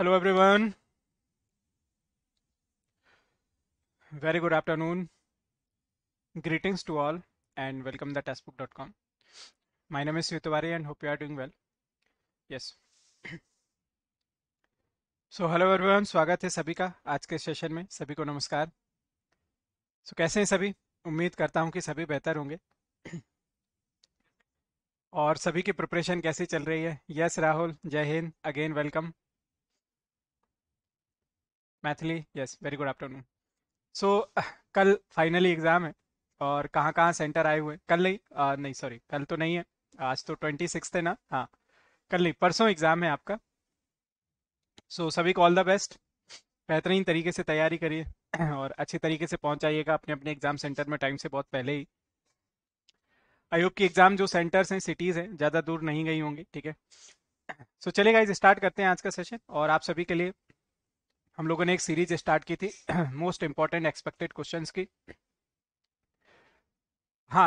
Hello, everyone. Very good afternoon. Greetings to all and welcome to testbook.com. My name is Yutavari and hope you are doing well. Yes. So hello everyone स्वागत है सभी का आज के session में सभी को नमस्कार सो so, कैसे हैं सभी उम्मीद करता हूं कि सभी बेहतर होंगे और सभी की प्रिपरेशन कैसी चल रही है yes Rahul Jai Hind again welcome Maithili yes very good afternoon so कल फाइनली एग्ज़ाम है और कहाँ कहाँ सेंटर आए हुए कल नहीं आ, नहीं सॉरी कल तो नहीं है आज तो ट्वेंटी सिक्स है ना हाँ कल नहीं परसों एग्ज़ाम है आपका सो so, सभी को ऑल द बेस्ट बेहतरीन तरीके से तैयारी करिए और अच्छे तरीके से पहुंचाइएगा अपने अपने एग्ज़ाम सेंटर में टाइम से बहुत पहले ही आई होप की एग्ज़ाम जो सेंटर्स हैं सिटीज़ हैं ज़्यादा दूर नहीं गई होंगी ठीक है सो so, चलेगा इस स्टार्ट करते हैं आज का सेशन और आप सभी के लिए हम लोगों ने एक सीरीज स्टार्ट की थी मोस्ट इम्पॉर्टेंट एक्सपेक्टेड क्वेश्चन की हाँ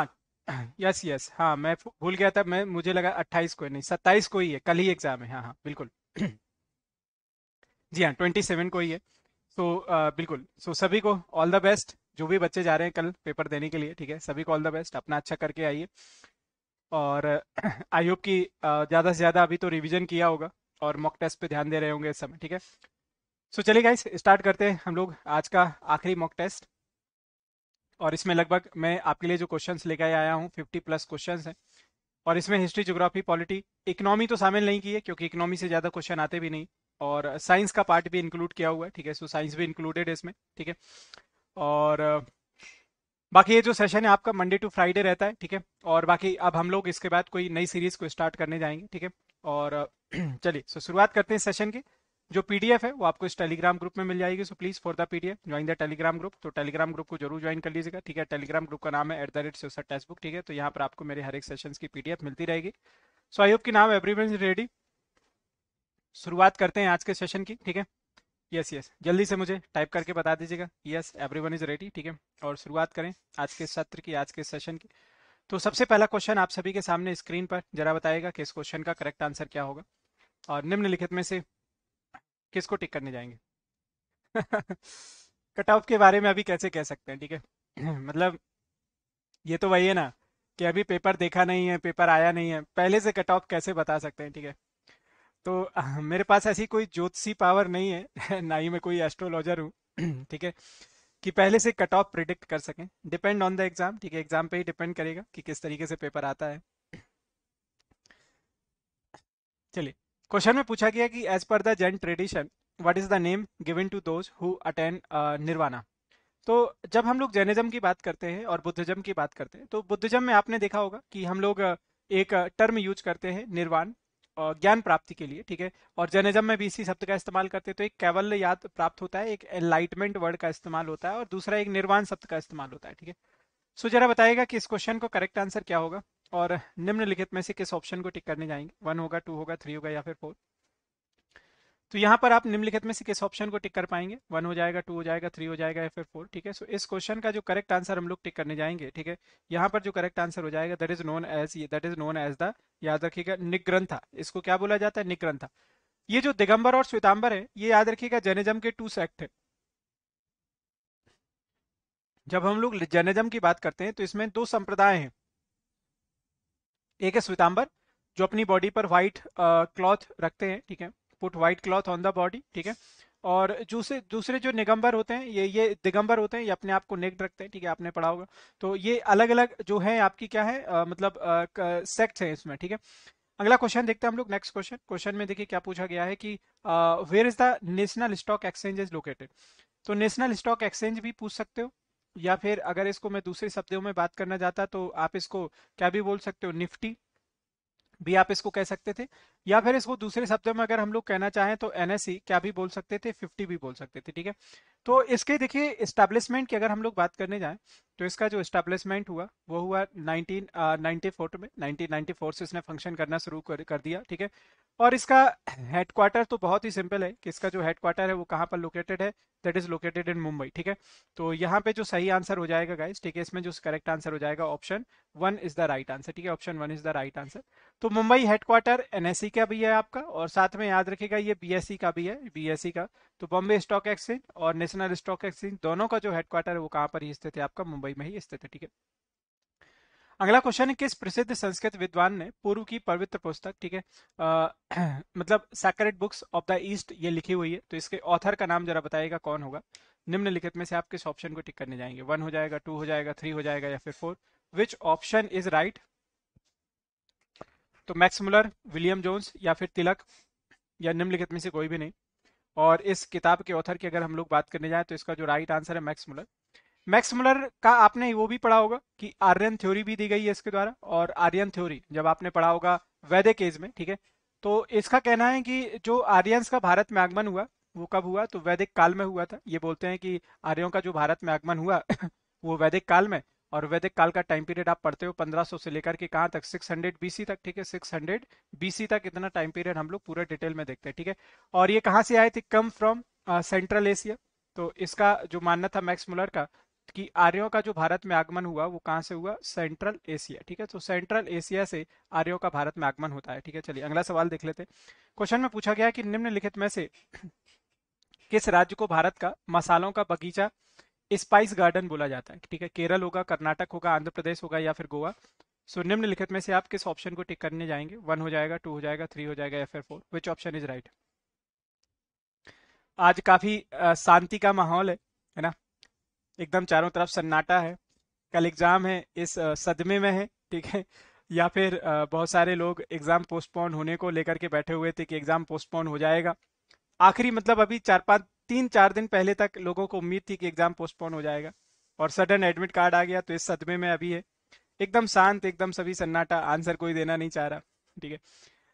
यस यस हाँ मैं भूल गया था मैं मुझे लगा अट्ठाईस को नहीं सत्ताईस को ही है कल ही एग्जाम है हाँ हाँ बिल्कुल जी हाँ ट्वेंटी सेवन को ही है सो so, uh, बिल्कुल सो so, सभी को ऑल द बेस्ट जो भी बच्चे जा रहे हैं कल पेपर देने के लिए ठीक है सभी को ऑल द बेस्ट अपना अच्छा करके आइए और आई होप कि ज़्यादा से ज़्यादा अभी तो रिविजन किया होगा और मॉक टेस्ट पे ध्यान दे रहे होंगे इस समय ठीक है सो so, चलिए गाइस स्टार्ट करते हैं हम लोग आज का आखिरी मॉक टेस्ट और इसमें लगभग मैं आपके लिए जो क्वेश्चंस लेकर आया हूँ 50 प्लस क्वेश्चंस हैं और इसमें हिस्ट्री ज्योग्राफी पॉलिटी इकोनॉमी तो शामिल नहीं की है क्योंकि इकोनॉमी से ज़्यादा क्वेश्चन आते भी नहीं और साइंस का पार्ट भी इंक्लूड किया हुआ है ठीक है सो साइंस भी इंक्लूडेड है इसमें ठीक है और बाकी ये जो सेशन है आपका मंडे टू फ्राइडे रहता है ठीक है और बाकी अब हम लोग इसके बाद कोई नई सीरीज को स्टार्ट करने जाएंगे ठीक है और चलिए सो शुरुआत करते हैं सेशन की जो पीडीएफ है वो आपको इस टेलीग्राम ग्रुप में मिल जाएगी so please for the PDF join the Telegram group तो टेलीग्राम ग्रुप को जरूर ज्वाइन कर लीजिएगा ठीक है टेलीग्राम ग्रुप का नाम है एट द रेट सोसा टेक्स बुक ठीक है तो यहाँ पर आपको मेरे हर एक सेशन की पीडीएफ मिलती रहेगी सो आई होप की नाम एवरी रेडी शुरुआत करते हैं आज के सेशन की ठीक है यस यस जल्दी से मुझे टाइप करके बता दीजिएगा यस वन इज रेडी ठीक है और शुरुआत करें आज के सत्र की आज के सेशन की तो सबसे पहला क्वेश्चन आप सभी के सामने स्क्रीन पर जरा बताएगा कि इस क्वेश्चन का करेक्ट आंसर क्या होगा और निम्नलिखित में से किसको टिक करने जाएंगे कट ऑफ के बारे में अभी कैसे कह सकते हैं ठीक है मतलब ये तो वही है ना कि अभी पेपर देखा नहीं है पेपर आया नहीं है पहले से कट ऑफ कैसे बता सकते हैं ठीक है तो मेरे पास ऐसी कोई ज्योतिषी पावर नहीं है ना ही मैं कोई एस्ट्रोलॉजर हूँ ठीक है कि पहले से कट ऑफ प्रिडिक्ट कर सकें डिपेंड ऑन द एग्जाम ठीक है एग्जाम पे ही डिपेंड करेगा कि किस तरीके से पेपर आता है चलिए क्वेश्चन में पूछा गया कि as per the Jain tradition what is the name given to those who attend nirvana तो जब हम लोग जैनिज्म की बात करते हैं और बुद्धिज्म की बात करते हैं तो बुद्धिज्म में आपने देखा होगा कि हम लोग uh, एक टर्म uh, यूज करते हैं निर्वाण uh, ज्ञान प्राप्ति के लिए ठीक है और जैनिज्म में भी इसी शब्द का इस्तेमाल करते हैं तो एक कैवल्य याद प्राप्त होता है एक एनलाइटमेंट वर्ड का इस्तेमाल होता है और दूसरा एक निर्वाण शब्द का इस्तेमाल होता है ठीक है सो जरा बताएगा कि इस क्वेश्चन को करेक्ट आंसर क्या होगा और निम्नलिखित में से किस ऑप्शन को टिक करने जाएंगे वन होगा टू होगा थ्री होगा या फिर फोर तो यहाँ पर आप निम्नलिखित में से किस ऑप्शन को टिक कर पाएंगे वन हो जाएगा टू हो जाएगा थ्री हो जाएगा या फिर फोर ठीक है सो इस क्वेश्चन का जो करेक्ट आंसर हम लोग टिक करने जाएंगे ठीक है यहाँ पर जो करेक्ट आंसर हो जाएगा that is known as that is known as the याद रखिएगा निग्रंथा इसको क्या बोला जाता है निग्रंथा ये जो दिगंबर और श्वेतांबर है ये याद रखिएगा जनजम के टू सेक्ट है जब हम लोग जनजम की बात करते हैं तो इसमें दो संप्रदाय हैं एक है स्वितांबर जो अपनी बॉडी पर व्हाइट क्लॉथ रखते हैं ठीक है put white cloth on the body ठीक है और दूसरे दूसरे जो निगम्बर होते हैं ये ये दिगंबर होते हैं ये अपने आप को नेक्ड रखते हैं ठीक है आपने पढ़ा होगा तो ये अलग अलग जो है आपकी क्या है आ, मतलब सेक्ट है इसमें ठीक है अगला क्वेश्चन देखते हैं हम लोग नेक्स्ट क्वेश्चन क्वेश्चन में देखिए क्या पूछा गया है कि where is the national stock exchange is located तो नेशनल स्टॉक एक्सचेंज भी पूछ सकते हो या फिर अगर इसको मैं दूसरे शब्दों में बात करना चाहता तो आप इसको क्या भी बोल सकते हो निफ्टी भी आप इसको कह सकते थे या फिर इसको दूसरे शब्दों में अगर हम लोग कहना चाहें तो एनएससी e क्या भी बोल सकते थे फिफ्टी भी बोल सकते थे ठीक है तो इसके देखिए इस्टेब्लिशमेंट की अगर हम लोग बात करने जाएं तो इसका जो इस्टेब्लिशमेंट हुआ वो हुआ नाइनटीन नाइनटी फोर में नाइनटीन नाइनटी फोर से इसने फंक्शन करना शुरू कर, कर दिया ठीक है और इसका हेडक्वार्टर तो बहुत ही सिंपल है कि इसका जो हेडक्वार्टर है वो कहाँ पर लोकेटेड है that is located in Mumbai ठीक है तो यहाँ पे जो सही आंसर हो जाएगा गाइस ठीक है इसमें जो करेक्ट आंसर हो जाएगा option one is the right answer ठीक है option one is the right answer तो मुंबई हेडक्वार्टर एनएससी का भी है आपका और साथ में याद रखेगा ये सी e का भी है सी e का तो बॉम्बे स्टॉक एक्सचेंज और नेशनल स्टॉक एक्सचेंज दोनों का जो हेडक्वार्टर है वो कहाँ पर ही स्थित है आपका मुंबई में ही स्थित है ठीक है अगला क्वेश्चन है किस प्रसिद्ध संस्कृत विद्वान ने पूर्व की पवित्र पुस्तक ठीक है मतलब sacred books of the east ये लिखी हुई है तो इसके ऑथर का नाम जरा बताएगा कौन होगा निम्नलिखित में से आप किस ऑप्शन को टिक करने जाएंगे वन हो जाएगा टू हो जाएगा थ्री हो जाएगा या फिर four which option is right तो मैक्समुलर विलियम जोन्स या फिर तिलक या निम्नलिखित में से कोई भी नहीं और इस किताब के ऑथर की अगर हम लोग बात करने जाए तो इसका जो राइट आंसर है मैक्समुलर मैक्स मुलर का आपने वो भी पढ़ा होगा कि आर्यन थ्योरी भी दी गई है इसके द्वारा और आर्यन थ्योरी जब आपने पढ़ा होगा वैदे केज में ठीक है तो इसका कहना है कि जो आर्यंस का भारत में आगमन हुआ वो कब हुआ तो वैदिक काल में हुआ था ये बोलते हैं कि आर्यों का जो भारत में आगमन हुआ वो वैदिक काल में और वैदिक काल का टाइम पीरियड आप पढ़ते हो 1500 से लेकर के कहाँ तक 600 बीसी तक ठीक है 600 बीसी तक इतना टाइम पीरियड हम लोग पूरा डिटेल में देखते हैं ठीक है और ये कहाँ से आए थे कम फ्रॉम सेंट्रल एशिया तो इसका जो मानना था मैक्स मुलर का कि आर्यों का जो भारत में आगमन हुआ वो कहाँ से हुआ सेंट्रल एशिया ठीक है तो सेंट्रल एशिया से आर्यों का भारत में आगमन होता है ठीक है चलिए अगला सवाल देख लेते क्वेश्चन में पूछा गया कि निम्नलिखित में से किस राज्य को भारत का मसालों का बगीचा स्पाइस गार्डन बोला जाता है ठीक है केरल होगा कर्नाटक होगा आंध्र प्रदेश होगा या फिर गोवा सो so, निम्नलिखित में से आप किस ऑप्शन को टिक करने जाएंगे वन हो जाएगा टू हो जाएगा थ्री हो जाएगा या फिर four which option is right आज काफी शांति का माहौल है है ना एकदम चारों तरफ सन्नाटा है कल एग्ज़ाम है इस सदमे में है ठीक है या फिर बहुत सारे लोग एग्ज़ाम पोस्टपोन होने को लेकर के बैठे हुए थे कि एग्ज़ाम पोस्टपोन हो जाएगा आखिरी मतलब अभी चार पांच तीन चार दिन पहले तक लोगों को उम्मीद थी कि एग्ज़ाम पोस्टपोन हो जाएगा और सडन एडमिट कार्ड आ गया तो इस सदमे में अभी है एकदम शांत एकदम सभी सन्नाटा आंसर कोई देना नहीं चाह रहा ठीक है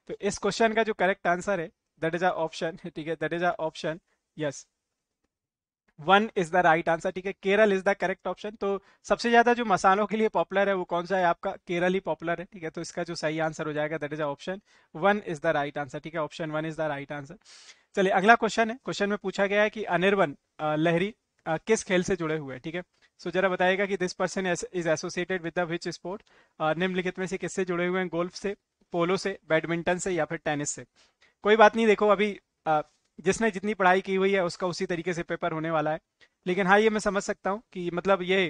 तो इस क्वेश्चन का जो करेक्ट आंसर है दट इज अ ऑप्शन ठीक है that is a option yes one is the right answer ठीक है Kerala is the correct option तो सबसे ज्यादा जो मसालों के लिए पॉपुलर है वो कौन सा है आपका केरल ही पॉपुलर है ठीक है तो इसका जो सही आंसर हो जाएगा that is option one is the right answer ठीक है option one is the right answer चलिए अगला क्वेश्चन है क्वेश्चन में पूछा गया है कि अनिर्वन लहरी आ, किस खेल से जुड़े हुए हैं ठीक है सो so, जरा बताएगा कि this person is associated with the which sport निम्नलिखित में से किससे जुड़े हुए हैं गोल्फ से पोलो से बैडमिंटन से या फिर टेनिस से कोई बात नहीं देखो अभी uh, जिसने जितनी पढ़ाई की हुई है उसका उसी तरीके से पेपर होने वाला है लेकिन हाँ ये मैं समझ सकता हूँ कि मतलब ये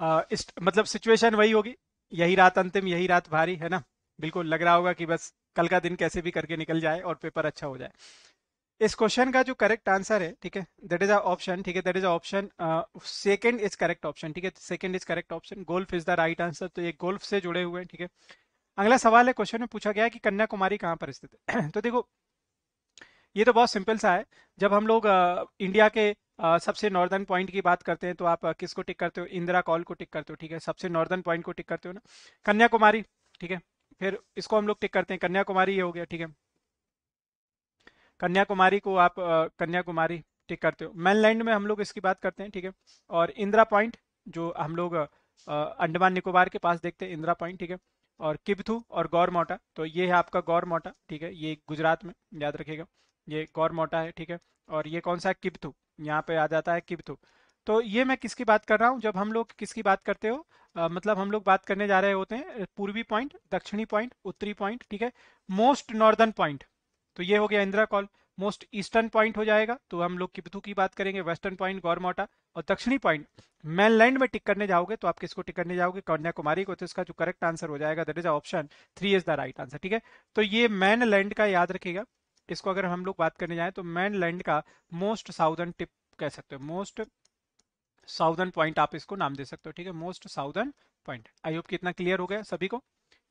आ, इस मतलब सिचुएशन वही होगी यही रात अंतिम यही रात भारी है ना बिल्कुल लग रहा होगा कि बस कल का दिन कैसे भी करके निकल जाए और पेपर अच्छा हो जाए इस क्वेश्चन का जो करेक्ट आंसर है ठीक है दैट इज अ ऑप्शन ठीक है that is a option second is correct option ठीक है second is correct option golf is the right answer तो ये गोल्फ से जुड़े हुए हैं ठीक है अगला सवाल है क्वेश्चन में पूछा गया है कि कन्याकुमारी कहाँ पर स्थित है तो देखो ये तो बहुत सिंपल सा है जब हम लोग इंडिया के सबसे नॉर्दर्न पॉइंट की बात करते हैं तो आप किसको टिक करते हो इंदिरा कॉल को टिक करते हो ठीक है सबसे नॉर्दर्न पॉइंट को टिक करते हो ना कन्याकुमारी ठीक है फिर इसको हम लोग टिक करते हैं कन्याकुमारी ये हो गया ठीक है कन्याकुमारी को आप कन्याकुमारी टिक करते हो मैनलैंड में हम लोग इसकी बात करते हैं ठीक है और इंदिरा पॉइंट जो हम लोग अंडमान निकोबार के पास देखते हैं इंदिरा पॉइंट ठीक है और किबथू और गौर मोटा तो ये है आपका गौर मोटा ठीक है ये गुजरात में याद रखेगा ये कौर मोटा है ठीक है और ये कौन सा है किपथु यहाँ पे आ जाता है किपथु तो ये मैं किसकी बात कर रहा हूँ जब हम लोग किसकी बात करते हो आ, मतलब हम लोग बात करने जा रहे होते हैं पूर्वी पॉइंट दक्षिणी पॉइंट उत्तरी पॉइंट ठीक है मोस्ट नॉर्दर्न पॉइंट तो ये हो गया Indira Col most eastern point हो जाएगा तो हम लोग किपथु की बात करेंगे वेस्टर्न पॉइंट गौरमोटा और दक्षिणी पॉइंट मेनलैंड में टिक करने जाओगे तो आप किसको टिक करने जाओगे कन्याकुमारी को तो इसका जो करेक्ट आंसर हो जाएगा that is option three is the right answer ठीक है तो ये मैनलैंड का याद रखेगा इसको अगर हम लोग बात करने जाए तो मैनलैंड का मोस्ट साउदर्न टिप कह सकते हो मोस्ट साउदर्न पॉइंट आप इसको नाम दे सकते हो ठीक है most southern point I hope कितना क्लियर हो गया सभी को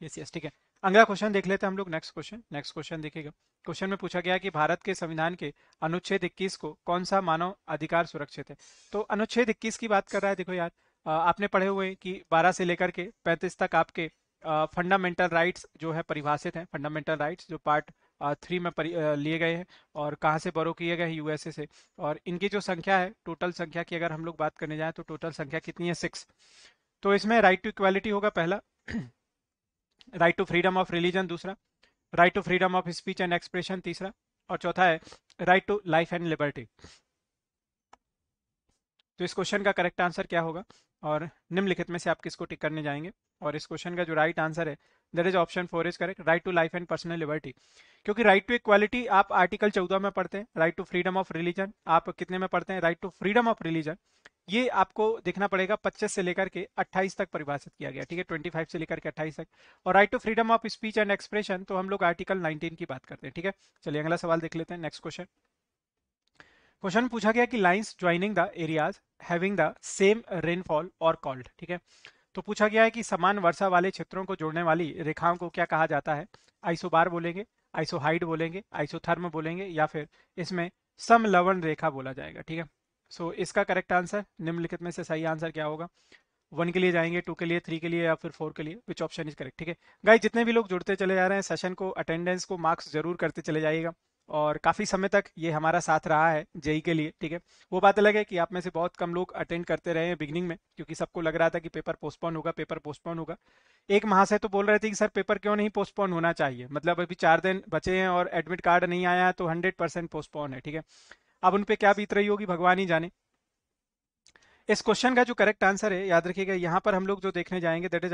यस यस ठीक है अगला क्वेश्चन देख लेते हैं हम लोग नेक्स्ट क्वेश्चन नेक्स्ट क्वेश्चन देखिएगा क्वेश्चन में पूछा गया कि भारत के संविधान के अनुच्छेद 21 को कौन सा मानव अधिकार सुरक्षित है तो अनुच्छेद 21 की बात कर रहा है देखो यार आपने पढ़े हुए कि 12 से लेकर के 35 तक आपके फंडामेंटल राइट्स जो है परिभाषित हैं फंडामेंटल राइट्स जो पार्ट थ्री में लिए गए हैं और कहाँ से बरो किए गए हैं यूएसए से और इनकी जो संख्या है टोटल संख्या की अगर हम लोग बात करने जाए तो टोटल संख्या कितनी है सिक्स तो इसमें राइट टू इक्वालिटी होगा पहला right to freedom of religion दूसरा right to freedom of speech and expression तीसरा और चौथा है right to life and liberty तो इस क्वेश्चन का करेक्ट आंसर क्या होगा और निम्नलिखित में से आप किसको टिक करने जाएंगे और इस क्वेश्चन का जो राइट आंसर है that is option four is correct right to life and personal liberty क्योंकि राइट टू इक्वालिटी आप आर्टिकल चौदह में पढ़ते हैं right to freedom of religion आप कितने में पढ़ते हैं right to freedom of religion ये आपको देखना पड़ेगा 25 से लेकर के 28 तक परिभाषित किया गया ठीक है 25 से लेकर के 28 तक और right to freedom of speech and expression तो हम लोग आर्टिकल 19 की बात करते हैं ठीक है चलिए अगला सवाल देख लेते हैं नेक्स्ट क्वेश्चन क्वेश्चन पूछा गया कि lines joining the areas having the same rainfall are called ठीक है तो पूछा गया है कि समान वर्षा वाले क्षेत्रों को जोड़ने वाली रेखाओं को क्या कहा जाता है आइसोबार बोलेंगे आइसोहाइड बोलेंगे आइसोथर्म बोलेंगे या फिर इसमें सम लवण रेखा बोला जाएगा ठीक है सो so, इसका करेक्ट आंसर निम्नलिखित में से सही आंसर क्या होगा वन के लिए जाएंगे टू के लिए थ्री के लिए या फिर फोर के लिए विच ऑप्शन इज करेक्ट ठीक है गाइस जितने भी लोग जुड़ते चले जा रहे हैं सेशन को अटेंडेंस को मार्क्स जरूर करते चले जाइएगा और काफ़ी समय तक ये हमारा साथ रहा है जेई के लिए ठीक है वो बात अलग है कि आप में से बहुत कम लोग अटेंड करते रहे हैं बिगनिंग में क्योंकि सबको लग रहा था कि पेपर पोस्टपोन होगा पेपर पोस्टपोन होगा एक माह से तो बोल रहे थे कि सर पेपर क्यों नहीं पोस्टपोन होना चाहिए मतलब अभी चार दिन बचे हैं और एडमिट कार्ड नहीं आया तो हंड्रेड परसेंट पोस्टपोन है ठीक है अब उन पर क्या बीत रही होगी भगवान ही जाने इस क्वेश्चन का जो करेक्ट आंसर है याद रखिएगा यहाँ पर हम लोग जो देखने जाएंगे that is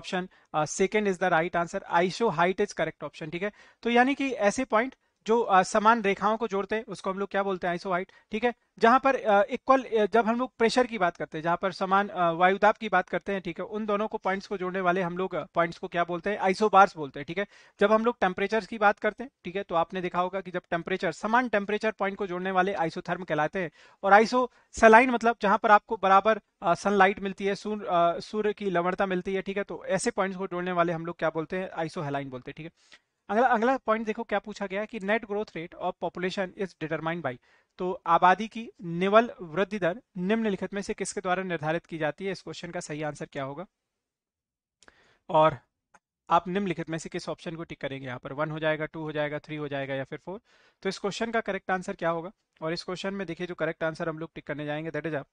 option second is the right answer isohyet is correct option ठीक है तो यानी कि ऐसे पॉइंट जो आ, समान रेखाओं को जोड़ते हैं उसको हम लोग क्या बोलते हैं आइसोवाइट ठीक है जहां पर इक्वल जब हम लोग प्रेशर की बात करते हैं जहां पर समान वायुदाब की बात करते हैं ठीक है उन दोनों को पॉइंट्स को जोड़ने वाले हम लोग पॉइंट्स को क्या बोलते हैं आइसोबार्स बोलते हैं ठीक है जब हम लोग टेम्परेचर की बात करते हैं ठीक है तो आपने देखा होगा कि जब टेम्परेचर समान टेम्परेचर पॉइंट को जोड़ने वाले आइसोथर्म कहलाते हैं और आइसो सलाइन मतलब जहां पर आपको बराबर सनलाइट मिलती है सूर्य की लवणता मिलती है ठीक है तो ऐसे पॉइंट्स को जोड़ने वाले हम लोग क्या बोलते हैं आइसोहेलाइन बोलते हैं ठीक है अगला अगला पॉइंट देखो क्या पूछा गया कि net growth rate of population is determined by तो आबादी की निवल वृद्धि दर निम्नलिखित में से किसके द्वारा निर्धारित की जाती है इस क्वेश्चन का सही आंसर क्या होगा और आप निम्नलिखित में से किस ऑप्शन को टिक करेंगे यहाँ पर वन हो जाएगा टू हो जाएगा थ्री हो जाएगा या फिर फोर तो इस क्वेश्चन का करेक्ट आंसर क्या होगा और इस क्वेश्चन में देखिए जो करेक्ट आंसर हम लोग टिक करने जाएंगे दैट इज आप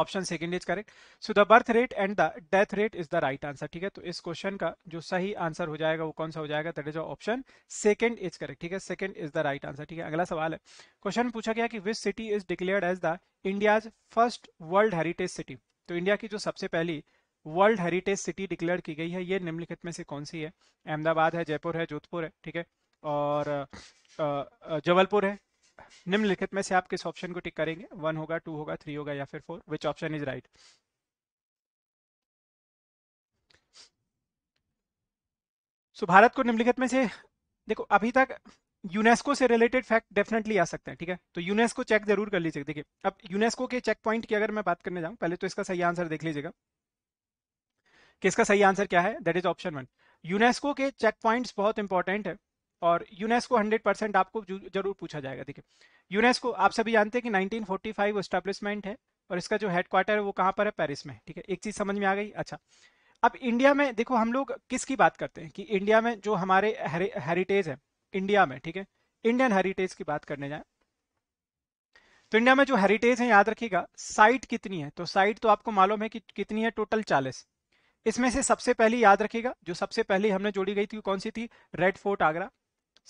option second is correct so the birth rate and the death rate is the right answer ठीक है तो इस क्वेश्चन का जो सही आंसर हो जाएगा वो कौन सा हो जाएगा that is option second is correct ठीक है second is the right answer ठीक है अगला सवाल है क्वेश्चन पूछा गया कि which city is declared as the India's first world heritage city तो इंडिया की जो सबसे पहली वर्ल्ड हेरिटेज सिटी डिक्लेयर की गई है ये निम्नलिखित में से कौन सी है अहमदाबाद है जयपुर है जोधपुर है ठीक है और जबलपुर है निम्नलिखित में से आप किस ऑप्शन को टिक करेंगे वन होगा टू होगा थ्री होगा या फिर four which option is right so Bharat को निम्नलिखित में से देखो अभी तक यूनेस्को से रिलेटेड फैक्ट डेफिनेटली आ सकते हैं ठीक है तो यूनेस्को चेक जरूर कर लीजिएगा देखिए अब यूनेस्को के चेक पॉइंट की अगर मैं बात करने जाऊं पहले तो इसका सही आंसर देख लीजिएगा किसका सही आंसर क्या है that is option one UNESCO के चेक पॉइंट्स बहुत इंपॉर्टेंट है और यूनेस्को 100 परसेंट आपको जरूर पूछा जाएगा देखिए यूनेस्को आप सभी जानते हैं कि 1945 एस्टेब्लिशमेंट है और इसका जो हेडक्वार्टर है वो कहाँ पर है पेरिस में ठीक है एक चीज समझ में आ गई अच्छा अब इंडिया में देखो हम लोग किसकी बात करते हैं कि इंडिया में जो हमारे हेरिटेज है इंडिया में ठीक है इंडियन हेरिटेज की बात करने जाए तो इंडिया में जो हेरिटेज है याद रखिएगा साइट कितनी है तो साइट तो आपको मालूम है कि कितनी है टोटल चालीस इसमें से सबसे पहली याद रखिएगा जो सबसे पहली हमने जोड़ी गई थी कौन सी थी रेड फोर्ट आगरा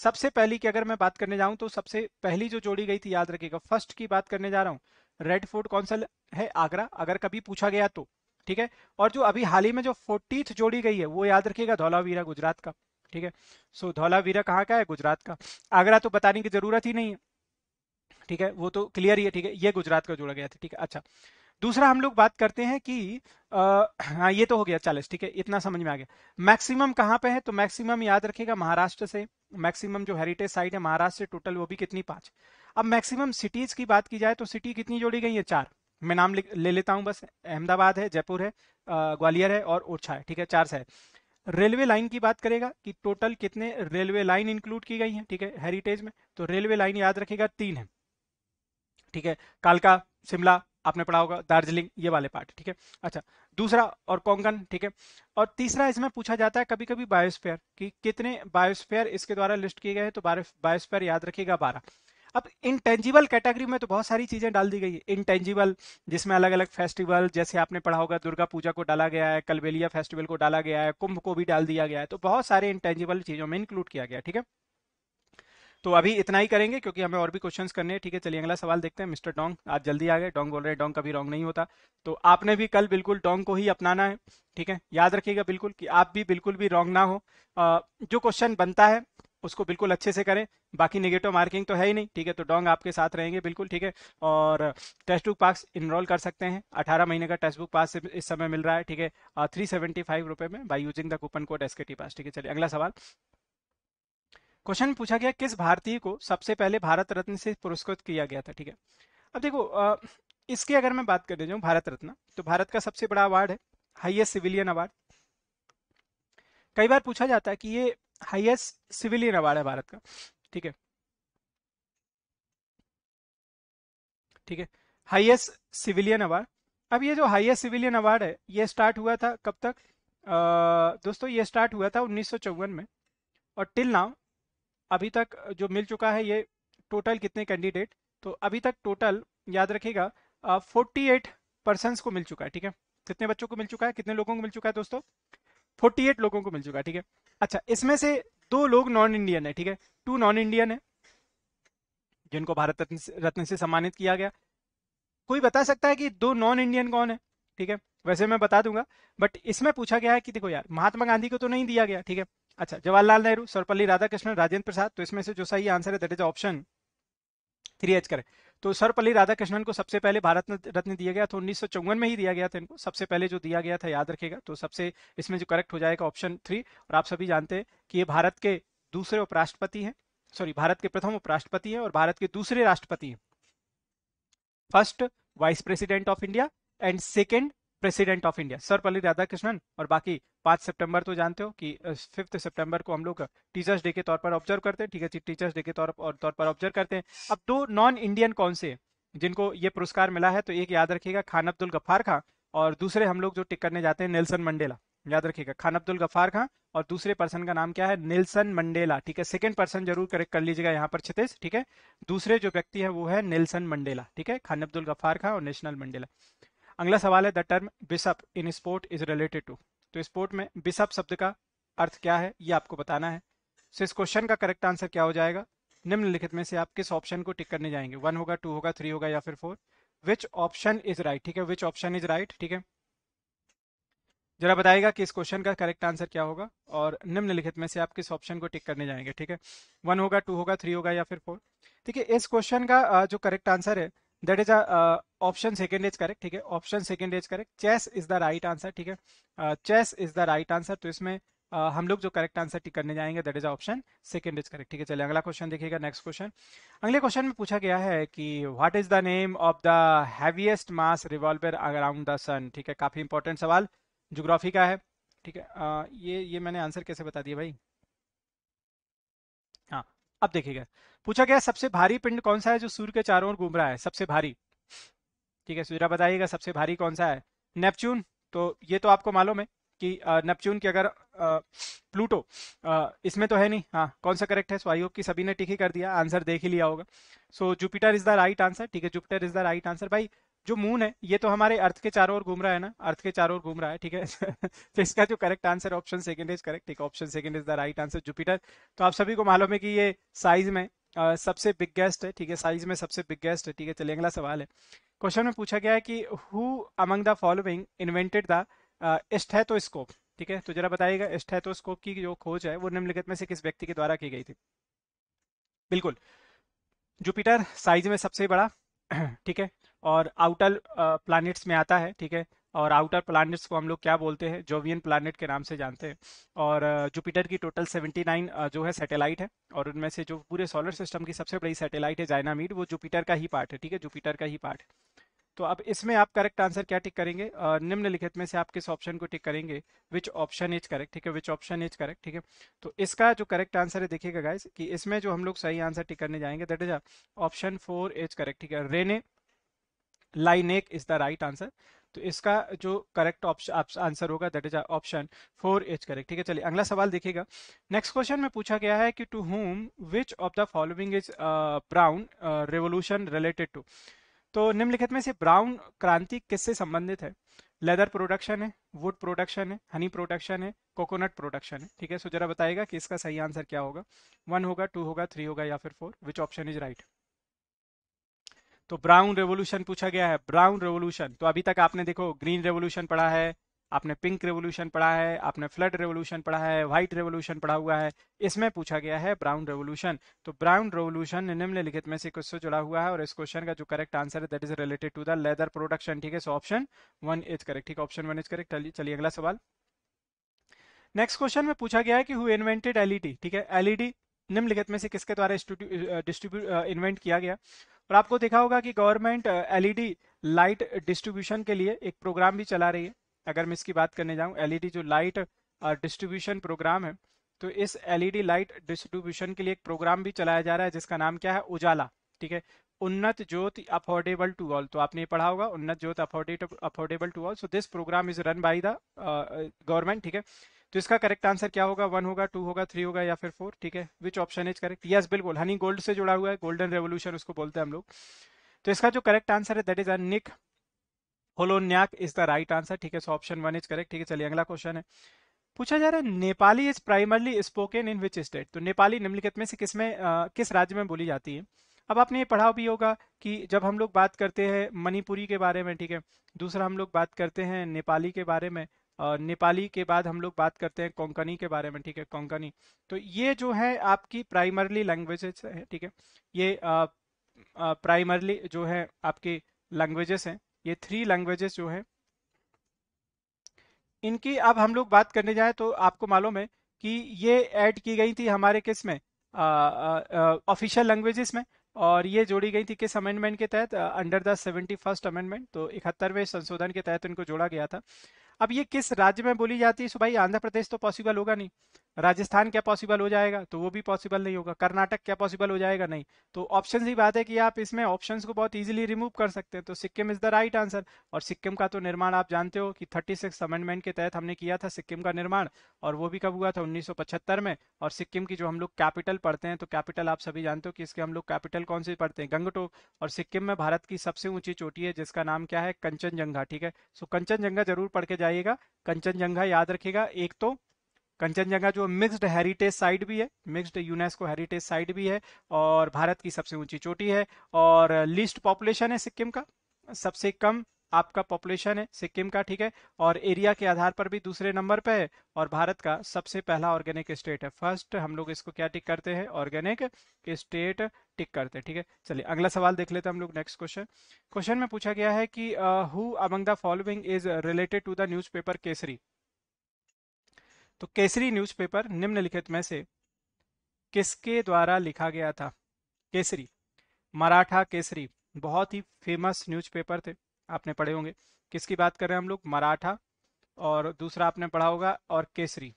सबसे पहली की अगर मैं बात करने जाऊं तो सबसे पहली जो जोड़ी गई थी याद रखिएगा फर्स्ट की बात करने जा रहा हूं रेड फोर्ट कौन सा है आगरा अगर कभी पूछा गया तो ठीक है और जो अभी हाल ही में जो फोर्टीथ जोड़ी गई है वो याद रखिएगा धौलावीरा गुजरात का ठीक है सो धौलावीरा कहाँ का है गुजरात का आगरा तो बताने की जरूरत ही नहीं है ठीक है वो तो क्लियर ही है ठीक है ये गुजरात का जोड़ा गया था ठीक है अच्छा दूसरा हम लोग बात करते हैं कि आ, हाँ ये तो हो गया चालीस ठीक है इतना समझ में आ गया मैक्सिमम कहाँ पे है तो मैक्सिमम याद रखेगा महाराष्ट्र से मैक्सिमम जो हेरिटेज साइट है महाराष्ट्र से टोटल वो भी कितनी पांच अब मैक्सिमम सिटीज की बात की जाए तो सिटी कितनी जोड़ी गई है चार मैं नाम ले, ले लेता हूँ बस अहमदाबाद है जयपुर है ग्वालियर है और ओरछा है ठीक है चार है रेलवे लाइन की बात करेगा कि टोटल कितने रेलवे लाइन इंक्लूड की गई है ठीक है हेरिटेज में तो रेलवे लाइन याद रखेगा तीन है ठीक है कालका शिमला आपने पढ़ा होगा दार्जिलिंग ये वाले पार्ट ठीक है अच्छा दूसरा और कोंगन ठीक है और तीसरा इसमें पूछा जाता है कभी कभी बायोस्फेयर कि कितने बायोस्फेयर इसके द्वारा लिस्ट किए गए हैं तो बायोस्फेयर याद रखिएगा बारह अब इंटेंजिबल कैटेगरी में तो बहुत सारी चीजें डाल दी गई है इंटेंजिबल जिसमें अलग अलग फेस्टिवल जैसे आपने पढ़ा होगा दुर्गा पूजा को डाला गया है कलबेलिया फेस्टिवल को डाला गया है कुंभ को भी डाल दिया गया है तो बहुत सारे इंटेंजिबल चीजों में इंक्लूड किया गया ठीक है तो अभी इतना ही करेंगे क्योंकि हमें और भी क्वेश्चन करने हैं ठीक है चलिए अगला सवाल देखते हैं मिस्टर डोंग आप जल्दी आ गए डोंग बोल रहे डोंग कभी रॉन्ग नहीं होता तो आपने भी कल बिल्कुल डोंग को ही अपनाना है ठीक है याद रखिएगा बिल्कुल कि आप भी बिल्कुल भी रॉन्ग ना हो आ, जो क्वेश्चन बनता है उसको बिल्कुल अच्छे से करें बाकी नेगेटिव मार्किंग तो है ही नहीं ठीक है तो डोंग आपके साथ रहेंगे बिल्कुल ठीक है और टेक्स्ट बुक पास इनरोल कर सकते हैं 18 महीने का टेक्स्ट बुक पास इस समय मिल रहा है ठीक है थ्री सेवेंटी फाइव रुपये में by using the coupon code S K T पास ठीक है चलिए अगला सवाल क्वेश्चन पूछा गया किस भारतीय को सबसे पहले भारत रत्न से पुरस्कृत किया गया था ठीक है अब देखो इसके इसकी अगर मैं बात कर जाऊं भारत रत्न तो भारत का सबसे बड़ा अवार्ड है हाइएस्ट सिविलियन अवार्ड कई बार पूछा जाता है कि ये हाइएस्ट सिविलियन अवार्ड है भारत का ठीक है ठीक है हाईएस्ट सिविलियन अवार्ड अब ये जो हाईएस्ट सिविलियन अवार्ड है ये स्टार्ट हुआ था कब तक आ, दोस्तों ये स्टार्ट हुआ था उन्नीस में और टिल नाउ अभी तक जो मिल चुका है ये टोटल कितने कैंडिडेट तो अभी तक टोटल याद रखिएगा फोर्टी एट पर्सन को मिल चुका है ठीक है कितने बच्चों को मिल चुका है कितने लोगों को मिल चुका है दोस्तों फोर्टी एट लोगों को मिल चुका है ठीक है अच्छा इसमें से दो लोग नॉन इंडियन है ठीक है टू नॉन इंडियन है जिनको भारत रत्न से सम्मानित किया गया कोई बता सकता है कि दो नॉन इंडियन कौन है ठीक है वैसे मैं बता दूंगा बट इसमें पूछा गया है कि देखो यार महात्मा गांधी को तो नहीं दिया गया ठीक है अच्छा जवाहरलाल नेहरू सर्वपल्ली राधाकृष्णन राजेंद्र प्रसाद तो इसमें से जो सही आंसर है दैट इज ऑप्शन थ्री एच करें तो सर्वपल्ली राधाकृष्णन को सबसे पहले भारत रत्न दिया गया था उन्नीस में ही दिया गया था इनको सबसे पहले जो दिया गया था याद रखेगा तो सबसे इसमें जो करेक्ट हो जाएगा ऑप्शन थ्री और आप सभी जानते हैं कि ये भारत के दूसरे उपराष्ट्रपति हैं सॉरी भारत के प्रथम उपराष्ट्रपति हैं और भारत के दूसरे राष्ट्रपति हैं first vice president of India and second president of India Sarvepalli Radhakrishnan और बाकी पांच सितंबर तो जानते हो कि फिफ्थ सितंबर को हम लोग टीचर्स डे के तौर पर ऑब्जर्व करते हैं ठीक है टीचर्स डे के तौर तौर पर ऑब्जर्व करते हैं अब दो नॉन इंडियन कौन से जिनको ये पुरस्कार मिला है तो एक याद रखिएगा खान अब्दुल गफ्फार खां और दूसरे हम लोग जो टिक करने जाते हैं नेल्सन मंडेला याद रखिएगा खान अब्दुल गफ्फार खां और दूसरे पर्सन का नाम क्या है नेल्सन मंडेला ठीक है सेकंड पर्सन जरूर करेक्ट कर लीजिएगा यहाँ पर क्षितिज ठीक है दूसरे जो व्यक्ति है वो है नेल्सन मंडेला ठीक है खान अब्दुल गफ्फार खां और नेशनल मंडेला अगला सवाल है the term bishop in sport is related to तो स्पोर्ट में बिशप शब्द का अर्थ क्या है ये आपको बताना है सो so, इस क्वेश्चन का करेक्ट आंसर क्या हो जाएगा निम्नलिखित में से आप किस ऑप्शन को टिक करने जाएंगे वन होगा टू होगा थ्री होगा या फिर four which option is right ठीक है विच ऑप्शन इज राइट ठीक है जरा बताएगा कि इस क्वेश्चन का करेक्ट आंसर क्या होगा और निम्नलिखित में से आप किस ऑप्शन को टिक करने जाएंगे ठीक है वन होगा टू होगा थ्री होगा या फिर फोर ठीक है इस क्वेश्चन का जो करेक्ट आंसर है that is option second is correct ठीक है option second is correct chess is the right answer ठीक है chess is the right answer तो इसमें uh, हम लोग जो करेक्ट आंसर टिक करने जाएंगे that is option second is correct ठीक है चलिए अगला क्वेश्चन देखिएगा नेक्स्ट क्वेश्चन अगले क्वेश्चन में पूछा गया है कि what is the name of the heaviest mass revolver around the sun ठीक है काफी इंपॉर्टेंट सवाल जोग्राफी का है ठीक है uh, ये ये मैंने आंसर कैसे बता दिया भाई अब देखिएगा पूछा गया सबसे भारी पिंड कौन सा है जो सूर्य के चारों ओर घूम रहा है सबसे भारी ठीक है सूर्य बताइएगा सबसे भारी कौन सा है नेपच्यून तो ये तो आपको मालूम है कि नेपच्यून की अगर प्लूटो इसमें तो है नहीं हाँ कौन सा करेक्ट है स्वायोग की सभी ने टिक ही कर दिया आंसर देख ही लिया होगा so Jupiter is the right answer ठीक है Jupiter is the right answer भाई जो मून है ये तो हमारे अर्थ के चारों ओर घूम रहा है ना अर्थ के चारों ओर घूम रहा है ठीक है तो इसका जो correct answer option second is correct ठीक है option second is the right answer Jupiter तो आप सभी को मालूम है कि ये साइज में आ, सबसे बिगेस्ट है ठीक है साइज में सबसे बिगेस्ट है ठीक है चलिए अगला सवाल है क्वेश्चन में पूछा गया है कि who among the following invented the stethoscope ठीक है तो जरा बताइएगा एस्टेथोस्कोप की जो खोज है वो निम्नलिखित में से किस व्यक्ति के द्वारा की गई थी बिल्कुल जुपिटर साइज में सबसे बड़ा ठीक है और आउटर प्लैनेट्स uh, में आता है ठीक है और आउटर प्लैनेट्स को हम लोग क्या बोलते हैं जोवियन प्लैनेट के नाम से जानते हैं और जुपिटर uh, की टोटल 79 uh, जो है सैटेलाइट है और उनमें से जो पूरे सोलर सिस्टम की सबसे बड़ी सैटेलाइट है जाइनामीड वो जुपिटर का ही पार्ट है ठीक है जुपिटर का ही पार्ट तो अब इसमें आप करेक्ट आंसर क्या टिक करेंगे निम्नलिखित में से आप किस ऑप्शन को टिक करेंगे विच ऑप्शन इज करेक्ट ठीक है विच ऑप्शन इज करेक्ट ठीक है तो इसका जो करेक्ट आंसर है देखिएगा गाइज कि इसमें जो हम लोग सही आंसर टिक करने जाएंगे that is option four is correct ठीक है Rene Laennec is the right answer तो इसका जो करेक्ट ऑप्शन आंसर होगा that is option four is correct ठीक है चलिए अगला सवाल देखिएगा नेक्स्ट क्वेश्चन में पूछा गया है कि to whom which of the following is brown revolution related to तो निम्नलिखित में से ब्राउन क्रांति किससे संबंधित है लेदर प्रोडक्शन है वुड प्रोडक्शन है हनी प्रोडक्शन है कोकोनट प्रोडक्शन है ठीक है सो जरा बताएगा कि इसका सही आंसर क्या होगा वन होगा टू होगा थ्री होगा या फिर four which option is right तो ब्राउन रेवोल्यूशन पूछा गया है ब्राउन रेवोल्यूशन तो अभी तक आपने देखो ग्रीन रेवोल्यूशन पढ़ा है आपने पिंक रेवोल्यूशन पढ़ा है आपने फ्लड रेवोल्यूशन पढ़ा है व्हाइट रेवोल्यूशन पढ़ा हुआ है इसमें पूछा गया है ब्राउन रेवोल्यूशन तो ब्राउन रेवोल्यूशन निम्नलिखित में से कुछ से जुड़ा हुआ है और इस क्वेश्चन का जो करेक्ट आंसर है that is related to the leather production ठीक है so option one is correct ठीक है ऑप्शन वन इज करेक्ट चलिए अगला सवाल नेक्स्ट क्वेश्चन में पूछा गया है कि हु इन्वेंटेड एलईडी ठीक है एलईडी e निम्नलिखित में से किसके द्वारा डिस्ट्रीब्यूट इन्वेंट किया गया और आपको देखा होगा कि गवर्नमेंट एलईडी लाइट डिस्ट्रीब्यूशन के लिए एक प्रोग्राम भी चला रही है अगर मैं इसकी बात करने जाऊँ एलईडी e जो लाइट डिस्ट्रीब्यूशन प्रोग्राम है तो इस एलईडी लाइट डिस्ट्रीब्यूशन के लिए एक प्रोग्राम भी चलाया जा रहा है जिसका नाम क्या है उजाला ठीक है उन्नत ज्योति अफोर्डेबल टू ऑल तो आपने ये पढ़ा होगा Unnat Jyoti affordable to all so this program is run by the government ठीक है तो इसका करेक्ट आंसर क्या होगा वन होगा टू होगा थ्री होगा या फिर फोर ठीक है which option is correct yes बिल्कुल हनी गोल्ड से जुड़ा हुआ है गोल्डन रेवोल्यूशन उसको बोलते हैं हम लोग तो इसका जो करेक्ट आंसर है दैट इज अक Holonyak is the right answer ठीक है so option one is correct ठीक है चलिए अगला क्वेश्चन है पूछा जा रहा है Nepali is primarily spoken in which state तो नेपाली निम्नलिखित में से किस में आ, किस राज्य में बोली जाती है अब आपने ये पढ़ा भी होगा कि जब हम लोग बात करते हैं मणिपुरी के बारे में ठीक है दूसरा हम लोग बात करते हैं नेपाली के बारे में नेपाली के बाद हम लोग बात करते हैं कोंकणी के बारे में ठीक है कोंकणी तो ये जो है आपकी प्राइमरली लैंग्वेजेस है ठीक है ये प्राइमरली जो है आपकी लैंग्वेजेस हैं ये थ्री लैंग्वेजेस जो है इनकी अब हम लोग बात करने जाए तो आपको मालूम है कि ये ऐड की गई थी हमारे किस में ऑफिशियल लैंग्वेजेस में और ये जोड़ी गई थी किस अमेंडमेंट के तहत under the seventy first amendment तो इकहत्तरवें संशोधन के तहत इनको जोड़ा गया था अब ये किस राज्य में बोली जाती है सो भाई आंध्र प्रदेश तो पॉसिबल होगा नहीं राजस्थान क्या पॉसिबल हो जाएगा तो वो भी पॉसिबल नहीं होगा कर्नाटक क्या पॉसिबल हो जाएगा नहीं तो ऑप्शन ही बात है कि आप इसमें ऑप्शन को बहुत ईजिली रिमूव कर सकते हैं तो Sikkim is the right answer और सिक्किम का तो निर्माण आप जानते हो कि थर्टी सिक्स अमेंडमेंट के तहत हमने किया था सिक्किम का निर्माण और वो भी कब हुआ था उन्नीस में और सिक्किम की जो हम लोग कैपिटल पढ़ते हैं तो कैपिटल आप सभी जानते हो कि इसके हम लोग कैपिटल कौन सी पढ़ते हैं गंगटोक और सिक्किम में भारत की सबसे ऊंची चोटी है जिसका नाम क्या है कंचनजंगा ठीक है सो कंचनजंगा जरूर पढ़ के जाइएगा कंचनजंगा याद रखेगा एक तो कंचनजंगा जो मिक्स्ड हेरिटेज साइट भी है मिक्स्ड यूनेस्को हेरिटेज साइट भी है और भारत की सबसे ऊंची चोटी है और लिस्ट पॉपुलेशन है सिक्किम का सबसे कम आपका पॉपुलेशन है सिक्किम का ठीक है और एरिया के आधार पर भी दूसरे नंबर पे है और भारत का सबसे पहला ऑर्गेनिक स्टेट है फर्स्ट हम लोग इसको क्या टिक करते हैं ऑर्गेनिक स्टेट टिक करते हैं ठीक है चलिए अगला सवाल देख लेते हैं हम लोग नेक्स्ट क्वेश्चन क्वेश्चन में पूछा गया है कि who among the following is related to the newspaper Kesari तो केसरी न्यूज़पेपर निम्नलिखित में से किसके द्वारा लिखा गया था केसरी मराठा केसरी बहुत ही फेमस न्यूज़पेपर थे आपने पढ़े होंगे किसकी बात कर रहे हैं हम लोग मराठा और दूसरा आपने पढ़ा होगा और केसरी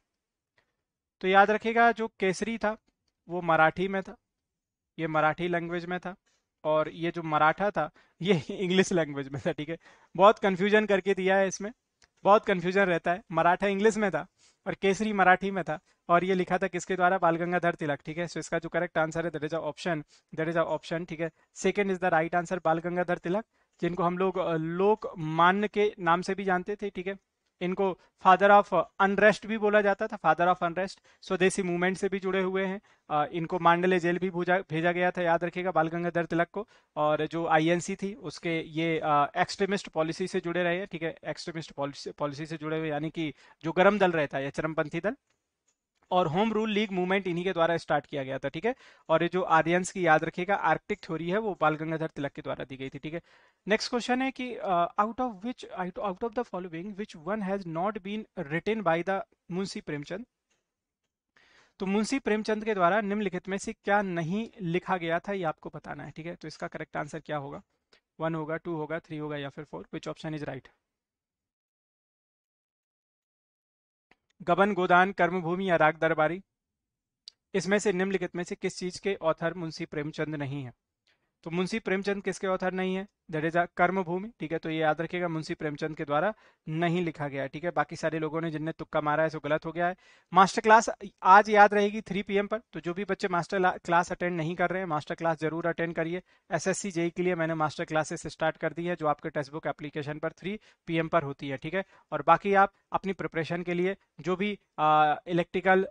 तो याद रखिएगा जो केसरी था वो मराठी में था ये मराठी लैंग्वेज में था और ये जो मराठा था ये इंग्लिश लैंग्वेज में था ठीक है बहुत कन्फ्यूजन करके दिया है इसमें बहुत कन्फ्यूजन रहता है मराठा इंग्लिश में था और केसरी मराठी में था और ये लिखा था किसके द्वारा बाल गंगाधर तिलक ठीक है सो इसका जो करेक्ट आंसर है that is a option that is a option ठीक है second is the right answer Bal Gangadhar तिलक जिनको हम लोग लोकमान्य के नाम से भी जानते थे ठीक है इनको फादर ऑफ अनरेस्ट भी बोला जाता था father of unrest Swadeshi movement से भी जुड़े हुए हैं इनको मांडले जेल भी भेजा गया था याद रखिएगा बाल गंगाधर तिलक को और जो आईएनसी थी उसके ये एक्सट्रीमिस्ट पॉलिसी से जुड़े रहे हैं ठीक है एक्सट्रीमिस्ट पॉलिसी से जुड़े हुए यानी कि जो गर्म दल रहता है या चरमपंथी दल और होम रूल लीग मूवमेंट इन्हीं के द्वारा स्टार्ट किया गया था ठीक है और ये जो आर्यंस की याद रखिएगा आर्कटिक थ्योरी है वो बाल गंगाधर तिलक के द्वारा दी गई थी ठीक है नेक्स्ट क्वेश्चन है कि out of which out of the following which one has not been written by the Munshi Premchand तो मुंशी प्रेमचंद के द्वारा निम्नलिखित में से क्या नहीं लिखा गया था ये आपको बताना है ठीक है तो इसका करेक्ट आंसर क्या होगा वन होगा टू होगा थ्री होगा या फिर four which option is right Gaban Godaan कर्मभूमि या राग दरबारी इसमें से निम्नलिखित में से किस चीज के ऑथर मुंशी प्रेमचंद नहीं है तो मुंशी प्रेमचंद किसके ऑथर नहीं है दैट इज अ कर्म भूमि ठीक है तो ये याद रखिएगा मुंशी प्रेमचंद के द्वारा नहीं लिखा गया है ठीक है बाकी सारे लोगों ने जिनने तुक्का मारा है सो गलत हो गया है मास्टर क्लास आज याद रहेगी थ्री पी पर तो जो भी बच्चे मास्टर क्लास अटेंड नहीं कर रहे हैं मास्टर क्लास जरूर अटेंड करिए एस जेई के लिए मैंने मास्टर क्लासेस स्टार्ट कर दी है जो आपके टेक्स्ट बुक एप्लीकेशन पर थ्री पी पर होती है ठीक है और बाकी आप अपनी प्रिपरेशन के लिए जो भी इलेक्ट्रिकल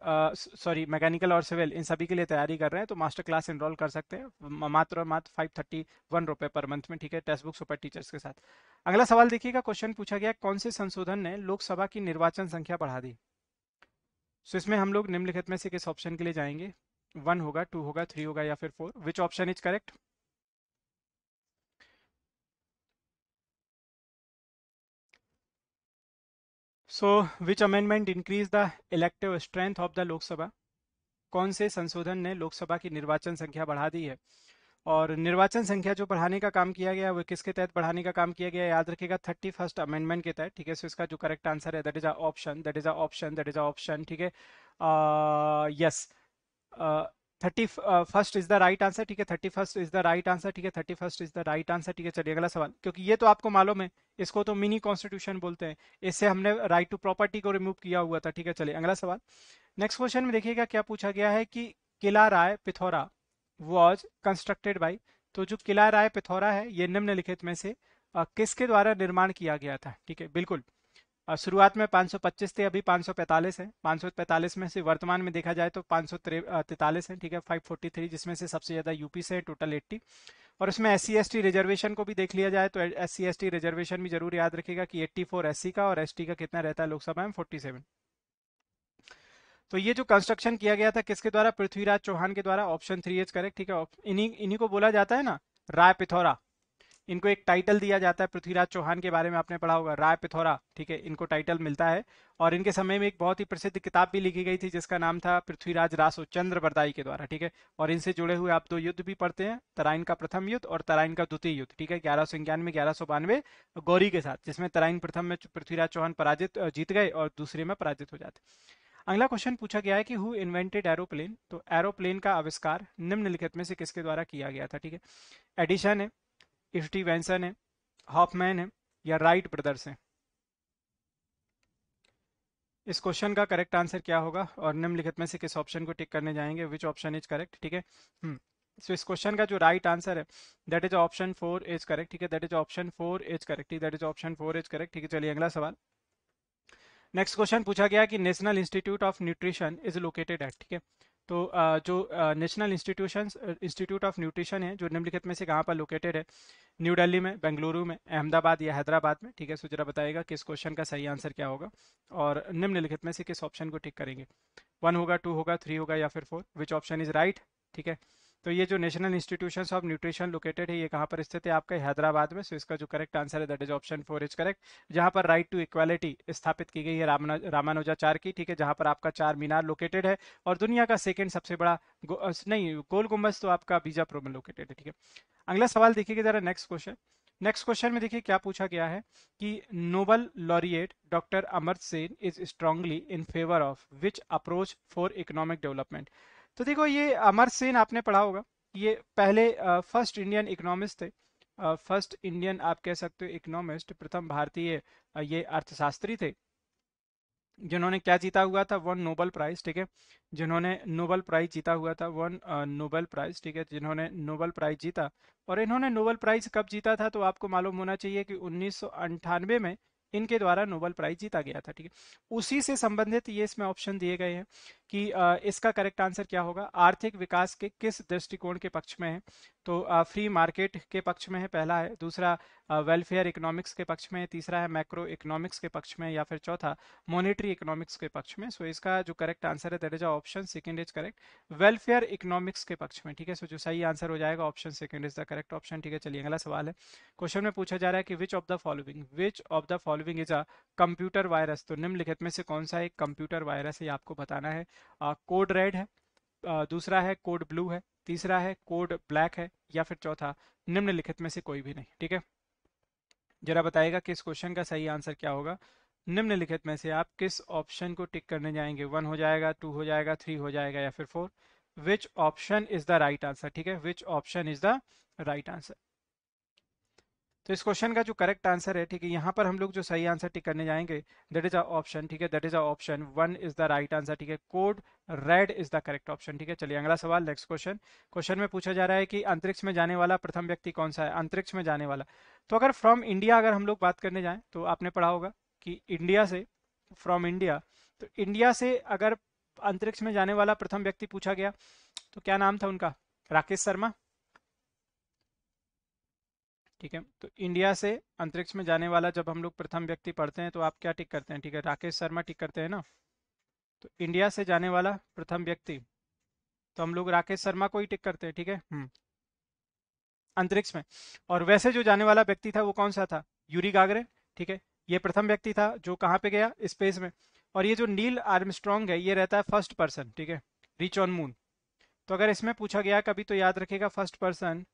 सॉरी मैकेनिकल और सिविल इन सभी के लिए तैयारी कर रहे हैं तो मास्टर क्लास इनरोल कर सकते हैं मात्र मात्र फाइव थर्टी वन रुपये पर मंथ में ठीक है टेक्स्ट बुक सुपर टीचर्स के साथ अगला सवाल देखिएगा क्वेश्चन पूछा गया कौन से संशोधन ने लोकसभा की निर्वाचन संख्या बढ़ा दी सो इसमें हम लोग निम्नलिखित में से किस ऑप्शन के लिए जाएंगे वन होगा टू होगा थ्री होगा या फिर four which option is correct so which amendment increase the elective strength of the Lok Sabha कौन से संशोधन ने लोकसभा की निर्वाचन संख्या बढ़ा दी है और निर्वाचन संख्या जो बढ़ाने का काम किया गया वो किसके तहत बढ़ाने का काम किया गया याद रखिएगा थर्टी फर्स्ट अमेंडमेंट के तहत ठीक है सो इसका जो करेक्ट आंसर है that is a option that is a option that is a option ठीक है yes thirty first is the right answer ठीक है thirty first is the right answer ठीक है thirty first is the right answer ठीक है चलिए अगला सवाल क्योंकि ये तो आपको मालूम है इसको तो मिनी कॉन्स्टिट्यूशन बोलते हैं इससे हमने राइट टू प्रॉपर्टी को रिमूव किया हुआ था ठीक है चलिए अगला सवाल नेक्स्ट क्वेश्चन में देखिएगा क्या पूछा गया है कि Qila Rai Pithora was constructed by तो जो किला राय पिथौरा है ये निम्नलिखित में से किसके द्वारा निर्माण किया गया था ठीक है बिल्कुल शुरुआत में 525 थे अभी 545 है 545 में से वर्तमान में देखा जाए तो पाँच सौ तैतालीस है ठीक है 543 जिसमें से सबसे ज़्यादा यूपी से है टोटल 80 और उसमें एस सी रिजर्वेशन को भी देख लिया जाए तो एस सी रिजर्वेशन भी जरूर याद रखेगा कि 84 फोर का और एस का कितना रहता है लोकसभा में 47 तो ये जो कंस्ट्रक्शन किया गया था किसके द्वारा पृथ्वीराज चौहान के द्वारा ऑप्शन थ्री इज करेक्ट ठीक है इन्हीं इन्हीं को बोला जाता है ना राय पिथौरा इनको एक टाइटल दिया जाता है पृथ्वीराज चौहान के बारे में आपने पढ़ा होगा राय पिथौरा ठीक है इनको टाइटल मिलता है और इनके समय में एक बहुत ही प्रसिद्ध किताब भी लिखी गई थी जिसका नाम था पृथ्वीराज रासो चंद्र बरदाई के द्वारा ठीक है और इनसे जुड़े हुए आप दो युद्ध भी पढ़ते हैं तराइन का प्रथम युद्ध और तराइन का द्वितीय युद्ध ठीक है ग्यारह सौ इक्यानवे ग्यारह सौ बानवे गौरी के साथ जिसमें तराइन प्रथम में पृथ्वीराज चौहान पराजित जीत गए और दूसरे में पराजित हो जाते अगला क्वेश्चन पूछा गया है कि हु इन्वेंटेड एरोप्लेन तो एरोप्लेन का आविष्कार निम्नलिखित में से किसके द्वारा किया गया था ठीक है एडिशन है वैंसन है हॉफमैन है या राइट ब्रदर्स है इस क्वेश्चन का करेक्ट आंसर क्या होगा और निम्नलिखित में से किस ऑप्शन को टिक करने जाएंगे विच ऑप्शन इज करेक्ट ठीक है सो hmm. इस क्वेश्चन का जो राइट आंसर है that is option four is correct ठीक है that is option four is correct that is option four is correct ठीक है चलिए अगला सवाल नेक्स्ट क्वेश्चन पूछा गया कि national institute of nutrition is located at ठीक है तो जो national institution institute of nutrition है जो निम्नलिखित में से कहाँ पर लोकेटेड है न्यू दिल्ली में बेंगलुरु में अहमदाबाद या हैदराबाद में ठीक है सो जरा बताएगा किस क्वेश्चन का सही आंसर क्या होगा और निम्नलिखित में से किस ऑप्शन को टिक करेंगे वन होगा टू होगा थ्री होगा या फिर four which option is right ठीक है तो ये जो national institution of nutrition located है ये कहाँ पर स्थित है आपका हैदराबाद में सो इसका जो करेक्ट आंसर है that is option four is correct जहाँ पर राइट टू इक्वालिटी स्थापित की गई है चार की ठीक है जहाँ पर आपका चार मीनार लोकेटेड है और दुनिया का सेकेंड सबसे बड़ा गो, नहीं गोल गुम्बज तो आपका बीजापुर में लोकेटेड है ठीक है अगला सवाल देखिएगा जरा नेक्स्ट क्वेश्चन नेक्स्ट क्वेश्चन में देखिए क्या पूछा गया है कि Nobel laureate doctor Amar Sen is strongly in favour of which approach for economic development तो देखो ये अमर सेन आपने पढ़ा होगा ये पहले फर्स्ट इंडियन इकोनॉमिस्ट थे फर्स्ट इंडियन आप कह सकते हो इकोनॉमिस्ट प्रथम भारतीय ये अर्थशास्त्री थे जिन्होंने क्या जीता हुआ था वन नोबल प्राइज ठीक है जिन्होंने नोबल प्राइज जीता हुआ था वन नोबल प्राइज ठीक है जिन्होंने नोबल प्राइज जीता और इन्होंने नोबल प्राइज कब जीता था तो आपको मालूम होना चाहिए कि उन्नीस में इनके द्वारा नोबल प्राइज जीता गया था ठीक है उसी से संबंधित ये इसमें ऑप्शन दिए गए हैं कि इसका करेक्ट आंसर क्या होगा आर्थिक विकास के किस दृष्टिकोण के पक्ष में है तो फ्री मार्केट के पक्ष में है पहला है दूसरा वेलफेयर इकोनॉमिक्स के पक्ष में तीसरा है मैक्रो इकोनॉमिक्स के पक्ष में या फिर चौथा मॉनेटरी इकोनॉमिक्स के पक्ष में सो so, इसका जो करेक्ट आंसर है that is option second is correct welfare economics के पक्ष में ठीक है सो so, जो सही आंसर हो जाएगा option second is the correct option ठीक है चलिए अगला सवाल है क्वेश्चन में पूछा जा रहा है कि which of the following which of the following is a computer virus तो निम्नलिखित में से कौन सा एक कंप्यूटर वायरस है आपको बताना है कोड uh, रेड है uh, दूसरा है कोड ब्लू है तीसरा है कोड ब्लैक है या फिर चौथा निम्नलिखित में से कोई भी नहीं ठीक है जरा बताएगा कि इस क्वेश्चन का सही आंसर क्या होगा निम्नलिखित में से आप किस ऑप्शन को टिक करने जाएंगे वन हो जाएगा टू हो जाएगा थ्री हो जाएगा या फिर four which option is the right answer ठीक है which option is the right answer तो इस क्वेश्चन का जो करेक्ट आंसर है ठीक है यहाँ पर हम लोग जो सही आंसर टिक करने जाएंगे दैट इज अ ऑप्शन ठीक है that is a option one is the right answer ठीक है code red is the correct option ठीक है चलिए अगला सवाल नेक्स्ट क्वेश्चन क्वेश्चन में पूछा जा रहा है कि अंतरिक्ष में जाने वाला प्रथम व्यक्ति कौन सा है अंतरिक्ष में जाने वाला तो अगर फ्रॉम इंडिया अगर हम लोग बात करने जाए तो आपने पढ़ा होगा कि इंडिया से फ्रॉम इंडिया तो इंडिया से अगर अंतरिक्ष में जाने वाला प्रथम व्यक्ति पूछा गया तो क्या नाम था उनका राकेश शर्मा ठीक है तो इंडिया से अंतरिक्ष में जाने वाला जब हम लोग प्रथम व्यक्ति पढ़ते हैं तो आप क्या टिक करते हैं ठीक है राकेश शर्मा टिक करते हैं ना तो इंडिया से जाने वाला प्रथम व्यक्ति तो हम लोग राकेश शर्मा को ही टिक करते हैं ठीक है हम्म। अंतरिक्ष में और वैसे जो जाने वाला व्यक्ति था वो कौन सा था यूरी गागरे ठीक है ये प्रथम व्यक्ति था जो कहाँ पे गया स्पेस में और ये जो नील आर्मस्ट्रॉन्ग है ये रहता है फर्स्ट पर्सन ठीक है रीच ऑन मून तो अगर इसमें पूछा गया कभी तो याद रखेगा first person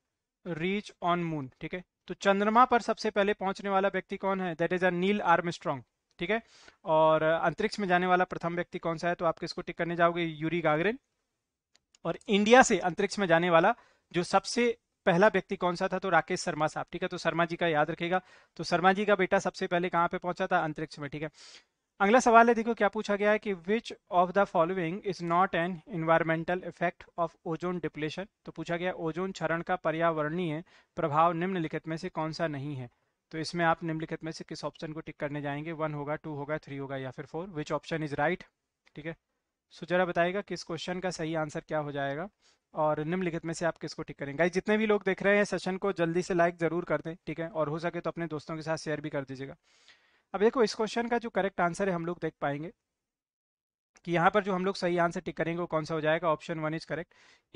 reach on moon ठीक है तो चंद्रमा पर सबसे पहले पहुंचने वाला व्यक्ति कौन है that is a Neil Armstrong ठीक है और अंतरिक्ष में जाने वाला प्रथम व्यक्ति कौन सा है तो आप किसको टिक करने जाओगे यूरी गागरेन और इंडिया से अंतरिक्ष में जाने वाला जो सबसे पहला व्यक्ति कौन सा था तो राकेश शर्मा साहब ठीक है तो शर्मा जी का याद रखेगा तो शर्मा जी का बेटा सबसे पहले कहां पे पहुंचा था अंतरिक्ष में ठीक है अगला सवाल है देखो क्या पूछा गया है कि which of the following is not an environmental effect of ozone depletion तो पूछा गया ओजोन क्षरण का पर्यावरणीय प्रभाव निम्नलिखित में से कौन सा नहीं है तो इसमें आप निम्नलिखित में से किस ऑप्शन को टिक करने जाएंगे वन होगा टू होगा थ्री होगा या फिर four which option is right ठीक है सो जरा बताएगा किस क्वेश्चन का सही आंसर क्या हो जाएगा और निम्नलिखित में से आप किसको टिक करेंगे गाइस जितने भी लोग देख रहे हैं सेशन को जल्दी से लाइक जरूर कर दें ठीक है और हो सके तो अपने दोस्तों के साथ शेयर भी कर दीजिएगा अब देखो इस क्वेश्चन का जो करेक्ट आंसर है हम लोग देख पाएंगे कि यहाँ पर जो हम लोग सही आंसर टिक करेंगे वो कौन सा हो जाएगा option one is correct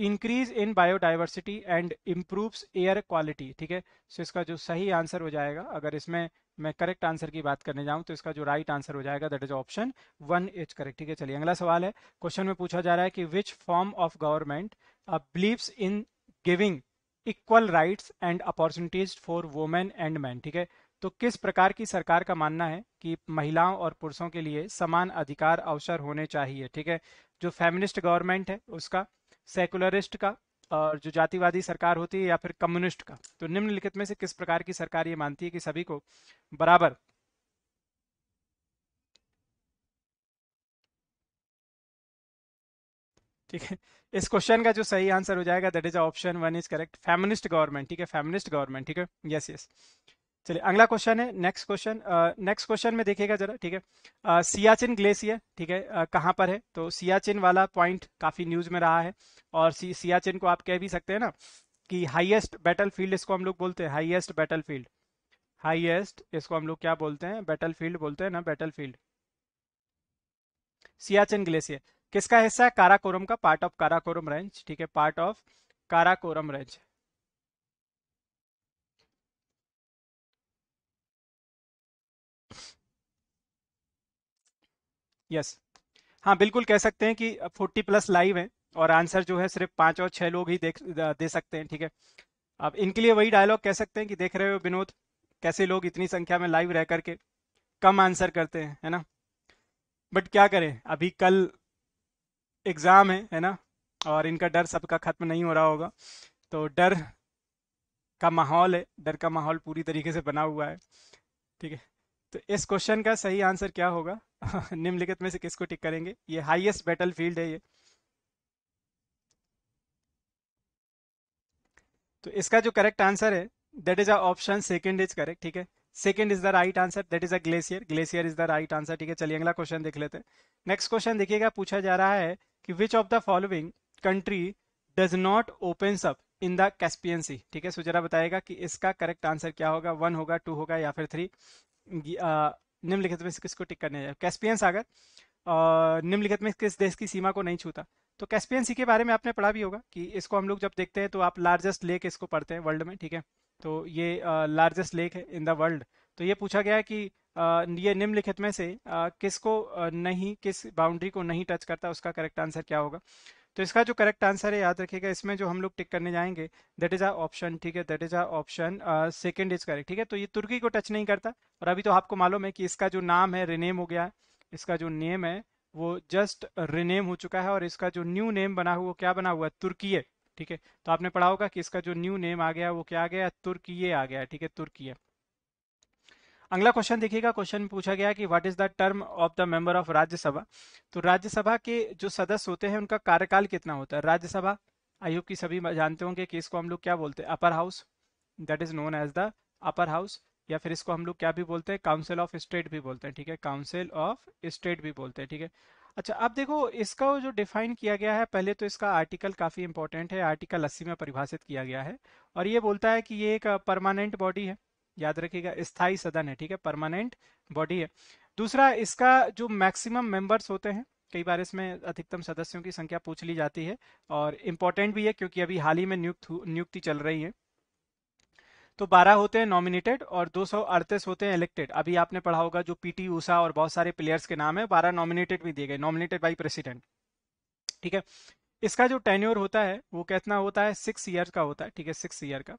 increase in biodiversity and improves air quality ठीक है सो इसका जो सही आंसर हो जाएगा अगर इसमें मैं करेक्ट आंसर की बात करने जाऊं तो इसका जो राइट right आंसर हो जाएगा that is option one is correct ठीक है चलिए अगला सवाल है क्वेश्चन में पूछा जा रहा है कि which form of government believes in giving equal rights and opportunities for women and man ठीक है तो किस प्रकार की सरकार का मानना है कि महिलाओं और पुरुषों के लिए समान अधिकार अवसर होने चाहिए ठीक है जो फेमिनिस्ट गवर्नमेंट है उसका सेकुलरिस्ट का और जो जातिवादी सरकार होती है या फिर कम्युनिस्ट का तो निम्नलिखित में से किस प्रकार की सरकार ये मानती है कि सभी को बराबर ठीक है इस क्वेश्चन का जो सही आंसर हो जाएगा that is option one is correct feminist government ठीक है फेमिनिस्ट गवर्नमेंट ठीक है यस यस चलिए अगला क्वेश्चन है नेक्स्ट क्वेश्चन नेक्स्ट क्वेश्चन में देखिएगा जरा ठीक है सियाचिन ग्लेशियर ठीक है कहाँ पर है तो सियाचिन वाला पॉइंट काफी न्यूज में रहा है और सी, सियाचिन को आप कह भी सकते हैं ना कि हाईएस्ट बैटल फील्ड इसको हम लोग बोलते हैं हाईएस्ट बैटल फील्ड हाईएस्ट इसको हम लोग क्या बोलते हैं बैटल फील्ड बोलते हैं ना बैटल फील्ड सियाचिन ग्लेशियर किसका हिस्सा है काराकोरम का पार्ट ऑफ काराकोरम रेंज ठीक है part of Karakoram range yes हाँ बिल्कुल कह सकते हैं कि 40 प्लस लाइव है और आंसर जो है सिर्फ पाँच और छह लोग ही देख दे सकते हैं ठीक है अब इनके लिए वही डायलॉग कह सकते हैं कि देख रहे हो विनोद कैसे लोग इतनी संख्या में लाइव रह करके कम आंसर करते हैं है ना बट क्या करें अभी कल एग्ज़ाम है है ना और इनका डर सबका ख़त्म नहीं हो रहा होगा तो डर का माहौल है डर का माहौल पूरी तरीके से बना हुआ है ठीक है तो इस क्वेश्चन का सही आंसर क्या होगा निम्नलिखित में से किसको टिक करेंगे ये हाईएस्ट बैटल फील्ड है ये तो इसका जो करेक्ट आंसर है that is a option second is correct ठीक है second is the right answer that is a glacier glacier is the right answer ठीक है चलिए अगला क्वेश्चन देख लेते हैं नेक्स्ट क्वेश्चन देखिएगा पूछा जा रहा है कि which of the following country does not open up in the Caspian sea ठीक है सुजरा बताएगा कि इसका करेक्ट आंसर क्या होगा वन होगा टू होगा या फिर थ्री निम्नलिखित में से किसको टिक करने जाए कैस्पियन सागर और निम्नलिखित में किस देश की सीमा को नहीं छूता तो कैस्पियन सी के बारे में आपने पढ़ा भी होगा कि इसको हम लोग जब देखते हैं तो आप लार्जेस्ट लेक इसको पढ़ते हैं वर्ल्ड में ठीक है तो ये लार्जेस्ट लेक है इन द वर्ल्ड तो ये पूछा गया है कि ये निम्नलिखित में से किसको नहीं किस बाउंड्री को नहीं टच करता उसका करेक्ट आंसर क्या होगा तो इसका जो करेक्ट आंसर है याद रखिएगा इसमें जो हम लोग टिक करने जाएंगे दैट इज आर ऑप्शन ठीक है that is our option second is correct ठीक है तो ये तुर्की को टच नहीं करता और अभी तो आपको मालूम है कि इसका जो नाम है रिनेम हो गया इसका जो नेम है वो जस्ट रिनेम हो चुका है और इसका जो न्यू नेम बना हुआ वो क्या बना हुआ है तुर्की ठीक है तो आपने पढ़ा होगा कि इसका जो न्यू नेम आ गया वो क्या आ गया तुर्की आ गया ठीक है तुर्की अगला क्वेश्चन देखिएगा क्वेश्चन पूछा गया कि what is the term of the member of Rajya Sabha तो राज्यसभा के जो सदस्य होते हैं उनका कार्यकाल कितना होता है राज्यसभा आई होप सभी जानते होंगे कि इसको हम लोग क्या बोलते हैं upper house that is known as the upper house या फिर इसको हम लोग क्या भी बोलते हैं काउंसिल ऑफ स्टेट भी बोलते हैं ठीक है काउंसिल ऑफ स्टेट भी बोलते हैं ठीक है अच्छा अब देखो इसका जो डिफाइन किया गया है पहले तो इसका आर्टिकल काफ़ी इंपॉर्टेंट है आर्टिकल अस्सी में परिभाषित किया गया है और ये बोलता है कि ये एक परमानेंट बॉडी है याद रखिएगा स्थायी सदन है ठीक है परमानेंट बॉडी है दूसरा इसका जो मैक्सिमम मेंबर्स होते हैं कई बार इसमें अधिकतम सदस्यों की संख्या पूछ ली जाती है और इम्पोर्टेंट भी है क्योंकि अभी हाल ही में नियुक्त नियुक्ति चल रही है तो 12 होते हैं नॉमिनेटेड और दो होते हैं इलेक्टेड अभी आपने पढ़ा होगा जो पीटी ऊषा और बहुत सारे प्लेयर्स के नाम है 12 नॉमिनेटेड भी दिए गए नॉमिनेटेड बाई प्रेसिडेंट ठीक है इसका जो टेन्योर होता है वो कितना होता है सिक्स ईयर का होता है ठीक है सिक्स ईयर का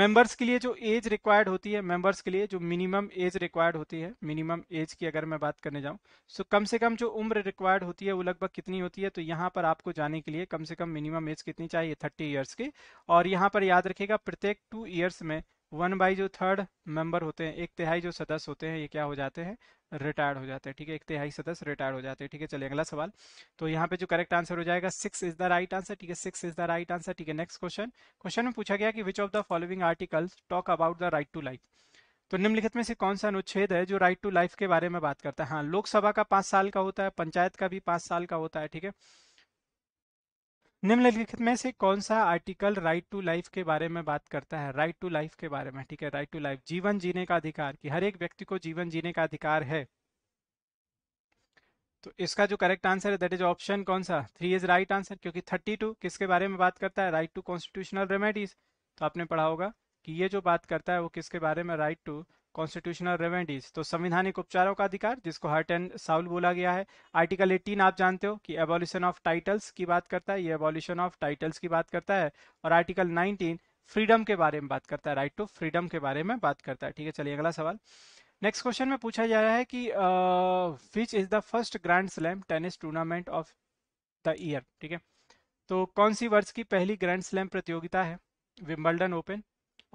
मेंबर्स के लिए जो एज रिक्वायर्ड होती है मेंबर्स के लिए जो मिनिमम एज रिक्वायर्ड होती है मिनिमम एज की अगर मैं बात करने जाऊं सो कम से कम जो उम्र रिक्वायर्ड होती है वो लगभग कितनी होती है तो यहाँ पर आपको जाने के लिए कम से कम मिनिमम एज कितनी चाहिए थर्टी ईयर्स की और यहाँ पर याद रखेगा प्रत्येक टू ईयर्स में वन बाई जो थर्ड मेंबर होते हैं एक तिहाई जो सदस्य होते हैं ये क्या हो जाते हैं रिटायर्ड हो जाते हैं ठीक है एक तिहाई सदस्य रिटायर्ड हो जाते हैं ठीक है चलिए अगला सवाल तो यहाँ पे जो करेक्ट आंसर हो जाएगा six is the right answer ठीक है six is the right answer ठीक है नेक्स्ट क्वेश्चन क्वेश्चन में पूछा गया कि which of the following article talk about the right to life तो निम्नलिखित में से कौन सा अनुच्छेद है जो राइट टू लाइफ के बारे में बात करता है हाँ लोकसभा का पांच साल का होता है पंचायत का भी पांच साल का होता है ठीक है निम्नलिखित में से कौन सा आर्टिकल राइट टू लाइफ के बारे में बात करता है राइट टू लाइफ के बारे में ठीक है राइट टू लाइफ जीवन जीने का अधिकार कि हर एक व्यक्ति को जीवन जीने का अधिकार है तो इसका जो करेक्ट आंसर है दैट इज ऑप्शन कौन सा थ्री इज राइट आंसर क्योंकि थर्टी टू किसके बारे में बात करता है राइट टू कॉन्स्टिट्यूशनल रेमेडीज तो आपने पढ़ा होगा कि ये जो बात करता है वो किसके बारे में राइट टू कॉन्स्टिट्यूशनल रेमेडीज तो संविधानिक उपचारों का अधिकार जिसको हर्ट एंड साउल बोला गया है आर्टिकल 18 आप जानते हो कि एबॉल्यूशन ऑफ टाइटल्स की बात करता है ये एबोल्यूशन ऑफ टाइटल्स की बात करता है और आर्टिकल 19 फ्रीडम के बारे में बात करता है राइट टू फ्रीडम के बारे में बात करता है ठीक है चलिए अगला सवाल नेक्स्ट क्वेश्चन में पूछा जा रहा है कि which is the first grand slam tennis tournament of the year ठीक है तो कौन सी वर्ष की पहली ग्रैंड स्लैम प्रतियोगिता है Wimbledon open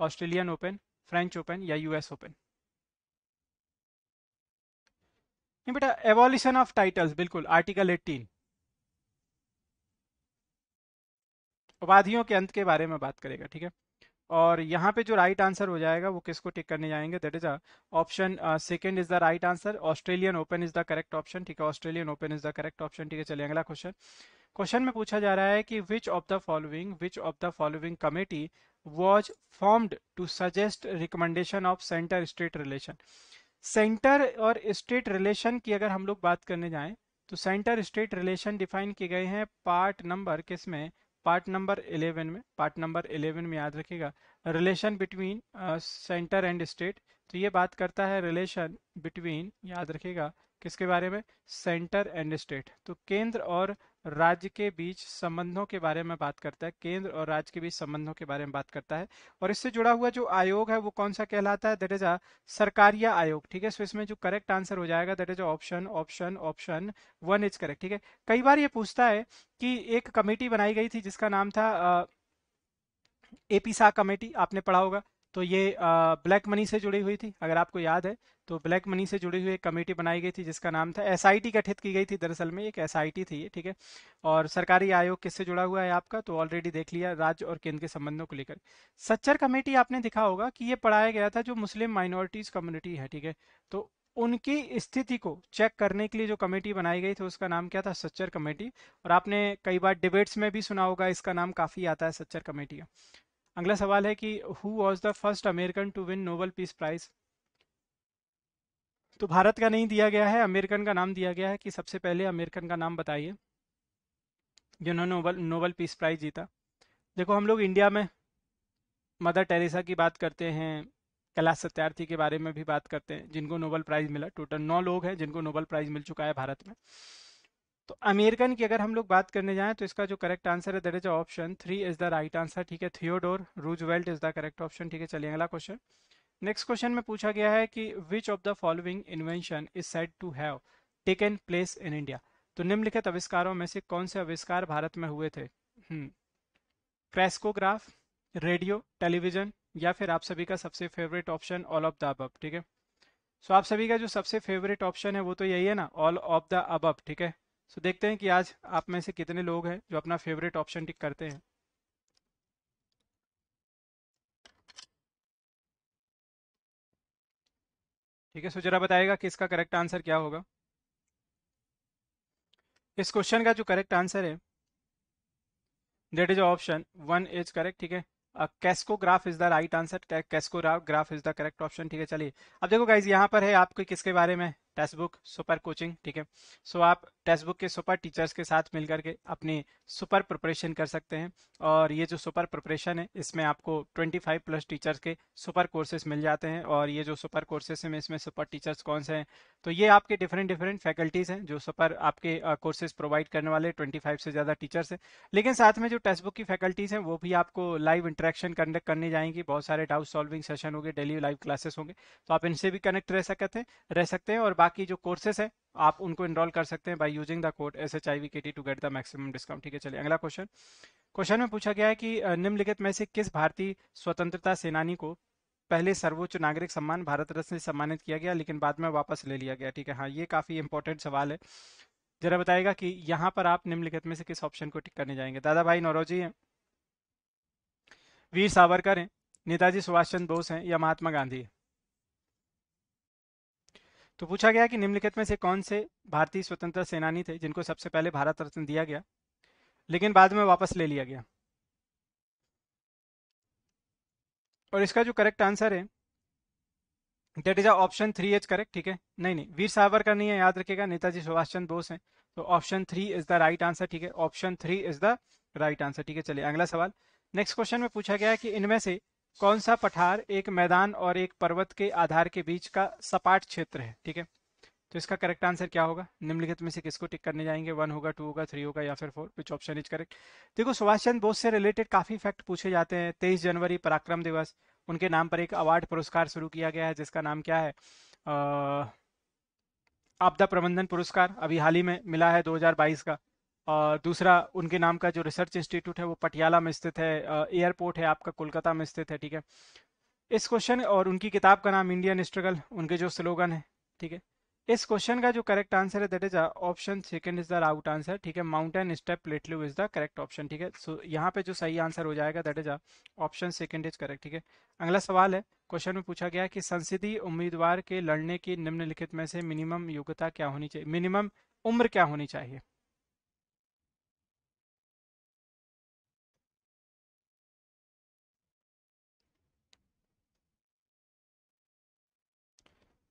Australian open French open या यूएस ओपन नहीं बेटा एवोल्यूशन ऑफ टाइटल्स बिल्कुल आर्टिकल 18 उपाधियों के अंत के बारे में बात करेगा ठीक है और यहाँ पे जो राइट right आंसर हो जाएगा वो किसको टिक करने जाएंगे that is option second is the right answer Australian open is the correct option ठीक है Australian open is the correct option ठीक है चलिए अगला क्वेश्चन क्वेश्चन में पूछा जा रहा है कि which of the following which of the following committee was formed to suggest recommendation of centre state relation centre और स्टेट रिलेशन की अगर हम लोग बात करने जाएं तो सेंटर स्टेट रिलेशन डिफाइन किए गए हैं पार्ट नंबर किस में पार्ट नंबर 11 में पार्ट नंबर 11 में याद रखिएगा relation between centre and state तो ये बात करता है रिलेशन बिटवीन याद रखिएगा किसके बारे में सेंटर एंड स्टेट तो केंद्र और राज्य के बीच संबंधों के बारे में बात करता है केंद्र और राज्य के बीच संबंधों के बारे में बात करता है और इससे जुड़ा हुआ जो आयोग है वो कौन सा कहलाता है दैट इज अ सरकारिया आयोग ठीक है सो इसमें जो करेक्ट आंसर हो जाएगा that is option option option one is correct ठीक है कई बार ये पूछता है कि एक कमेटी बनाई गई थी जिसका नाम था एपी शाह कमेटी आपने पढ़ा होगा तो ये ब्लैक मनी से जुड़ी हुई थी अगर आपको याद है तो ब्लैक मनी से जुड़ी हुई एक कमेटी बनाई गई थी जिसका नाम था एस गठित की गई थी दरअसल में एक एस थी ये ठीक है और सरकारी आयोग किससे जुड़ा हुआ है आपका तो ऑलरेडी देख लिया राज्य और केंद्र के संबंधों को लेकर सच्चर कमेटी आपने दिखा होगा कि ये पढ़ाया गया था जो मुस्लिम माइनॉरिटीज कम्युनिटी है ठीक है तो उनकी स्थिति को चेक करने के लिए जो कमेटी बनाई गई थी उसका नाम क्या था सच्चर कमेटी और आपने कई बार डिबेट्स में भी सुना होगा इसका नाम काफ़ी आता है सच्चर कमेटी का अगला सवाल है कि who was the first American to win Nobel peace prize तो भारत का नहीं दिया गया है अमेरिकन का नाम दिया गया है कि सबसे पहले अमेरिकन का नाम बताइए जिन्होंने नोबल नोबल पीस प्राइज जीता देखो हम लोग इंडिया में मदर टेरेसा की बात करते हैं कैलाश सत्यार्थी के बारे में भी बात करते हैं जिनको नोबल प्राइज़ मिला टोटल नौ लोग हैं जिनको नोबल प्राइज़ मिल चुका है भारत में तो अमेरिकन की अगर हम लोग बात करने जाएं तो इसका जो करेक्ट आंसर है that is option three is the right answer ठीक है Theodore Roosevelt is the correct option ठीक है चलिए अगला क्वेश्चन नेक्स्ट क्वेश्चन में पूछा गया है कि which of the following invention is set to have taken place in India तो निम्नलिखित आविष्कारों में से कौन से आविष्कार भारत में हुए थे क्रेस्कोग्राफ रेडियो टेलीविजन या फिर आप सभी का सबसे favourite option all of the above ठीक है सो आप सभी का जो सबसे फेवरेट ऑप्शन है वो तो यही है ना ऑल ऑफ द अबब ठीक है सो so, देखते हैं कि आज आप में से कितने लोग हैं जो अपना फेवरेट ऑप्शन टिक करते हैं ठीक है सो जरा बताएगा कि इसका करेक्ट आंसर क्या होगा इस क्वेश्चन का जो करेक्ट आंसर है that is option one is correct ठीक है crescograph is the right answer crescograph is the correct option ठीक है चलिए अब देखो गाइज यहाँ पर है आपको किसके बारे में टेक्स्ट बुक सुपर कोचिंग ठीक है सो आप टेक्स्ट बुक के सुपर टीचर्स के साथ मिलकर के अपनी सुपर प्रिपरेशन कर सकते हैं और ये जो सुपर प्रिपरेशन है इसमें आपको 25 प्लस टीचर्स के सुपर कोर्सेज मिल जाते हैं और ये जो सुपर कोर्सेज हैं इसमें सुपर टीचर्स कौन से हैं तो ये आपके डिफरेंट डिफरेंट फैकल्टीज़ हैं जो सुपर आपके कोर्सेज प्रोवाइड करने वाले ट्वेंटी से ज़्यादा टीचर्स हैं लेकिन साथ में जो टेक्स्ट बुक की फैकल्टीज़ हैं वो भी आपको लाइव इंटरेक्शन कंडक्ट करने जाएंगी बहुत सारे डाउट सॉल्विंग सेशन होंगे डेली लाइव क्लासेस होंगे तो आप इनसे भी कनेक्ट रह सकते हैं रह सकते हैं और बाकी जो कोर्सेस है आप उनको इनरोल कर सकते हैं by using the code S H I V K T to get the maximum discount ठीक है चलिए अगला क्वेश्चन क्वेश्चन में पूछा गया है कि निम्नलिखित में से किस भारतीय स्वतंत्रता सेनानी को पहले सर्वोच्च नागरिक सम्मान भारत रत्न से सम्मानित किया गया लेकिन बाद में वापस ले लिया गया ठीक है हाँ ये काफ़ी इंपॉर्टेंट सवाल है जरा बताएगा कि यहाँ पर आप निम्नलिखित में से किस ऑप्शन को टिक करने जाएंगे दादा भाई नौरोजी हैं वीर सावरकर हैं नेताजी सुभाष चंद्र बोस हैं या महात्मा गांधी है तो पूछा गया कि निम्नलिखित में से कौन से भारतीय स्वतंत्रता सेनानी थे जिनको सबसे पहले भारत रत्न दिया गया लेकिन बाद में वापस ले लिया गया और इसका जो करेक्ट आंसर है that is option three is correct ठीक है नहीं नहीं वीर सावर का नहीं है याद रखेगा नेताजी सुभाष चंद्र बोस है तो option three is the right answer ठीक है option three is the right answer ठीक है चलिए अगला सवाल नेक्स्ट क्वेश्चन में पूछा गया है कि इनमें से कौन सा पठार एक मैदान और एक पर्वत के आधार के बीच का सपाट क्षेत्र है ठीक है तो इसका करेक्ट आंसर क्या होगा निम्नलिखित में से किसको टिक करने जाएंगे वन होगा टू होगा थ्री होगा या फिर four which option is correct देखो सुभाष चंद्र बोस से रिलेटेड काफी फैक्ट पूछे जाते हैं तेईस जनवरी पराक्रम दिवस उनके नाम पर एक अवार्ड पुरस्कार शुरू किया गया है जिसका नाम क्या है आपदा प्रबंधन पुरस्कार अभी हाल ही में मिला है 2022 का दूसरा उनके नाम का जो रिसर्च इंस्टीट्यूट है वो पटियाला में स्थित है एयरपोर्ट है आपका कोलकाता में स्थित है ठीक है इस क्वेश्चन और उनकी किताब का नाम इंडियन स्ट्रगल उनके जो स्लोगन है ठीक है इस क्वेश्चन का जो करेक्ट आंसर है that is option second is the right answer ठीक है माउंटेन स्टेप लेटलू इज द करेक्ट ऑप्शन ठीक है सो यहाँ पे जो सही आंसर हो जाएगा that is option second is correct ठीक है अगला सवाल है क्वेश्चन में पूछा गया कि संसदीय उम्मीदवार के लड़ने की निम्नलिखित में से मिनिमम योग्यता क्या होनी चाहिए मिनिमम उम्र क्या होनी चाहिए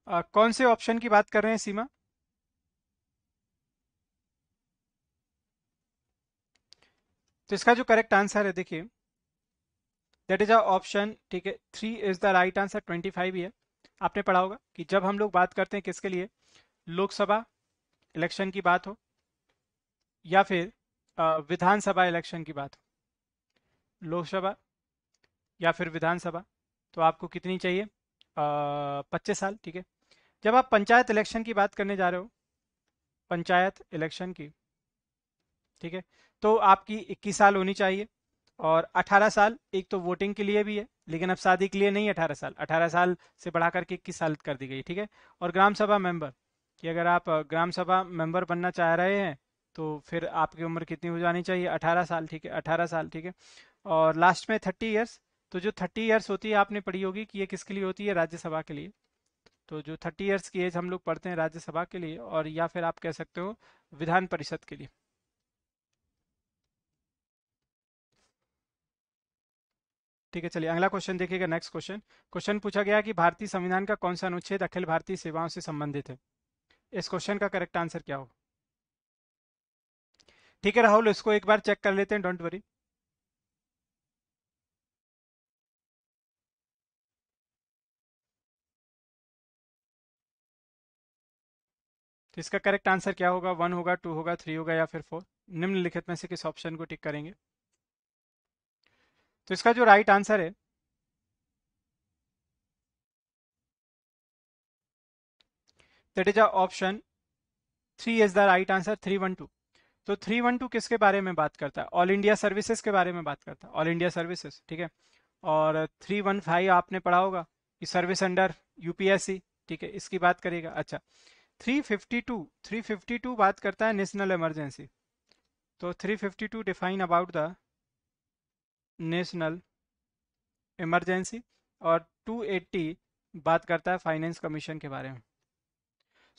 आ, कौन से ऑप्शन की बात कर रहे हैं सीमा तो इसका जो करेक्ट आंसर है देखिए दैट इज अ ऑप्शन ठीक है three is the right answer twenty five ही है आपने पढ़ा होगा कि जब हम लोग बात करते हैं किसके लिए लोकसभा इलेक्शन की बात हो या फिर विधानसभा इलेक्शन की बात हो लोकसभा या फिर विधानसभा तो आपको कितनी चाहिए पच्चीस साल ठीक है जब आप पंचायत इलेक्शन की बात करने जा रहे हो पंचायत इलेक्शन की ठीक है तो आपकी 21 साल होनी चाहिए और 18 साल एक तो वोटिंग के लिए भी है लेकिन अब शादी के लिए नहीं 18 साल 18 साल से बढ़ा करके इक्कीस साल कर दी गई ठीक है और ग्राम सभा मेंबर कि अगर आप ग्राम सभा मेंबर बनना चाह रहे हैं तो फिर आपकी उम्र कितनी हो जानी चाहिए 18 साल ठीक है 18 साल ठीक है और लास्ट में 30 इयर्स तो जो 30 इयर्स होती है आपने पढ़ी होगी कि ये किसके लिए होती है राज्यसभा के लिए तो जो थर्टी ईयर्स की एज हम लोग पढ़ते हैं राज्यसभा के लिए और या फिर आप कह सकते हो विधान परिषद के लिए ठीक है चलिए अगला क्वेश्चन देखिएगा नेक्स्ट क्वेश्चन क्वेश्चन पूछा गया कि भारतीय संविधान का कौन सा अनुच्छेद अखिल भारतीय सेवाओं से संबंधित है इस क्वेश्चन का करेक्ट आंसर क्या हो ठीक है राहुल इसको एक बार चेक कर लेते हैं डोंट वरी तो इसका करेक्ट आंसर क्या होगा वन होगा टू होगा थ्री होगा या फिर फोर निम्नलिखित में से किस ऑप्शन को टिक करेंगे तो इसका जो राइट आंसर है that is option three is the right answer three one two तो थ्री वन टू किसके बारे में बात करता है ऑल इंडिया सर्विसेज के बारे में बात करता है ऑल इंडिया सर्विसेज ठीक है और थ्री वन फाइव आपने पढ़ा होगा कि सर्विस अंडर यूपीएससी ठीक है इसकी बात करेगा अच्छा 352 352 बात करता है नेशनल इमरजेंसी तो 352 define about the national emergency और 280 बात करता है फाइनेंस कमीशन के बारे में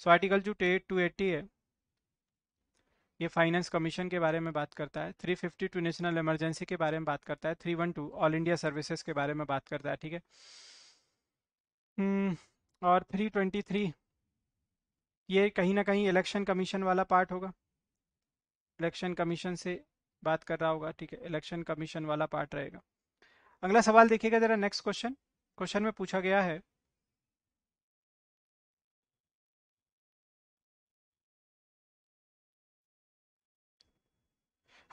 सो आर्टिकल जो टू एट्टी है ये फाइनेंस कमीशन के बारे में बात करता है 352 नेशनल इमरजेंसी के बारे में बात करता है 312 ऑल इंडिया सर्विसेज के बारे में बात करता है ठीक है हम्म, और 323 ये कहीं ना कहीं इलेक्शन कमीशन वाला पार्ट होगा इलेक्शन कमीशन से बात कर रहा होगा ठीक है इलेक्शन कमीशन वाला पार्ट रहेगा अगला सवाल देखिएगा जरा नेक्स्ट क्वेश्चन क्वेश्चन में पूछा गया है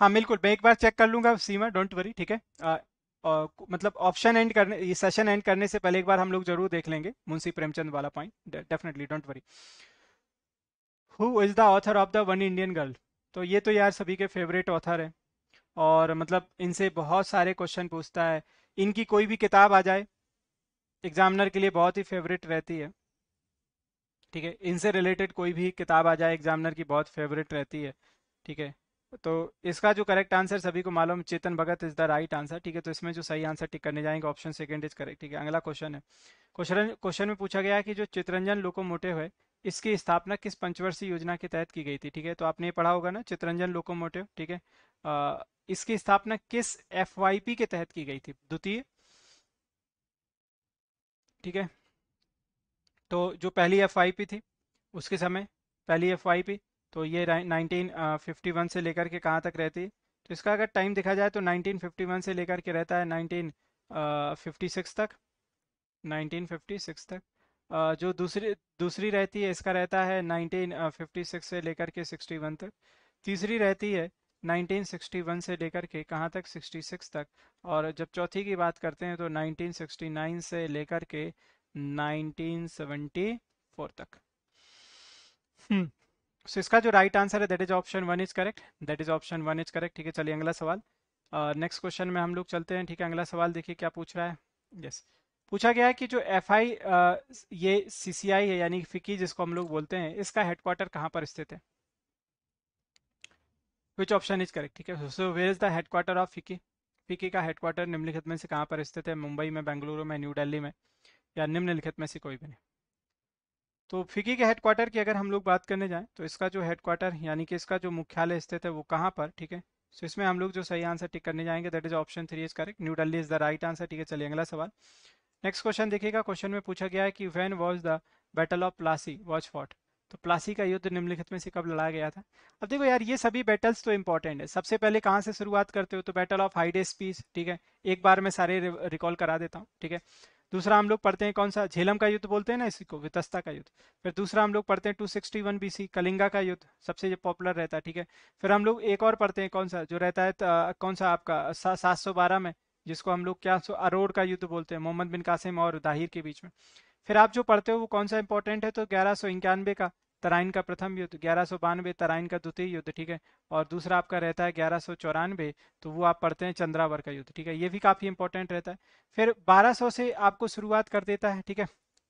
हाँ बिल्कुल मैं एक बार चेक कर लूंगा सीमा डोंट वरी ठीक है आ, आ, मतलब ऑप्शन एंड करने ये सेशन एंड करने से पहले एक बार हम लोग जरूर देख लेंगे मुंशी प्रेमचंद वाला point definitely don't worry who is the author of the one Indian girl तो ये तो यार सभी के फेवरेट ऑथर है और मतलब इनसे बहुत सारे क्वेश्चन पूछता है इनकी कोई भी किताब आ जाए एग्जामिनर के लिए बहुत ही फेवरेट रहती है ठीक है इनसे रिलेटेड कोई भी किताब आ जाए एग्जामिनर की बहुत फेवरेट रहती है ठीक है तो इसका जो करेक्ट आंसर सभी को मालूम Chetan Bhagat is the right answer ठीक है तो इसमें जो सही आंसर टिक करने जाएंगे ऑप्शन सेकंड इज करेक्ट ठीक है अगला क्वेश्चन है क्वेश्चन क्वेश्चन में पूछा गया है कि जो चित्ररंजन लोकोमोटिव है इसकी स्थापना किस पंचवर्षीय योजना के तहत की गई थी ठीक है तो आपने पढ़ा होगा ना चित्रंजन लोकोमोटिव ठीक है इसकी स्थापना किस एफ के तहत की गई थी द्वितीय ठीक है तो जो पहली एफ थी उसके समय पहली एफ तो ये 1951 से लेकर के कहाँ तक रहती है तो इसका अगर टाइम देखा जाए तो 1951 से लेकर के रहता है 1956 तक 1956 तक जो दूसरी दूसरी रहती है इसका रहता है 1956 से लेकर के 61 तक तीसरी रहती है 1961 से लेकर के कहाँ तक 66 तक और जब चौथी की बात करते हैं तो 1969 से लेकर के 1974 तक हम्म सो so इसका जो राइट आंसर है that is option one is correct that is option one is correct ठीक है चलिए अगला सवाल नेक्स्ट uh, क्वेश्चन में हम लोग चलते हैं ठीक है अगला सवाल देखिए क्या पूछ रहा है यस yes. पूछा गया है कि जो एफ आई ये सी सी आई है यानी फिकी जिसको हम लोग बोलते हैं इसका हेडक्वार्टर कहाँ पर स्थित है विच ऑप्शन इज करेक्ट ठीक है so where is the headquarter of FICCI FICCI का हेडक्वार्टर निम्नलिखित में से कहाँ पर स्थित है मुंबई में बेंगलुरु में न्यू दिल्ली में या निम्नलिखित में से कोई भी नहीं तो फिकी के हेडक्वार्टर की अगर हम लोग बात करने जाएं तो इसका जो हेडक्वार्टर यानी कि इसका जो मुख्यालय स्थित है वो कहाँ पर ठीक है सो इसमें हम लोग जो सही आंसर टिक करने जाएंगे that is option three is correct New Delhi is the right answer ठीक है चलिए अगला सवाल नेक्स्ट क्वेश्चन देखिएगा क्वेश्चन में पूछा गया है कि when was the battle of Plassey was fought तो प्लासी का युद्ध निम्नलिखित में से कब लड़ा गया था अब देखो यार ये सभी बैटल्स तो इंपॉर्टेंट है सबसे पहले कहाँ से शुरुआत करते हो तो बैटल ऑफ हाइडे पीस ठीक है एक बार मैं सारे रिकॉल करा देता हूँ ठीक है दूसरा हम लोग पढ़ते हैं कौन सा झेलम का युद्ध बोलते हैं ना इसी को वितस्ता का युद्ध फिर दूसरा हम लोग पढ़ते हैं 261 बीसी कलिंगा का युद्ध सबसे जो पॉपुलर रहता है ठीक है फिर हम लोग एक और पढ़ते हैं कौन सा जो रहता है कौन सा आपका सा, 712 में जिसको हम लोग क्या अरोड का युद्ध बोलते हैं मोहम्मद बिन कासिम और दाहिर के बीच में फिर आप जो पढ़ते हो वो कौन सा इंपॉर्टेंट है तो ग्यारह सौ इक्यानवे का तराइन का प्रथम युद्ध ग्यारह सौ बानवे तराइन का द्वितीय युद्ध ठीक है और दूसरा आपका रहता है ग्यारह सौ चौरानवे तो वो आप पढ़ते हैं चंद्रावर का युद्ध ठीक है ये भी काफ़ी इंपॉर्टेंट रहता है फिर बारह सौ से आपको शुरुआत कर देता है ठीक है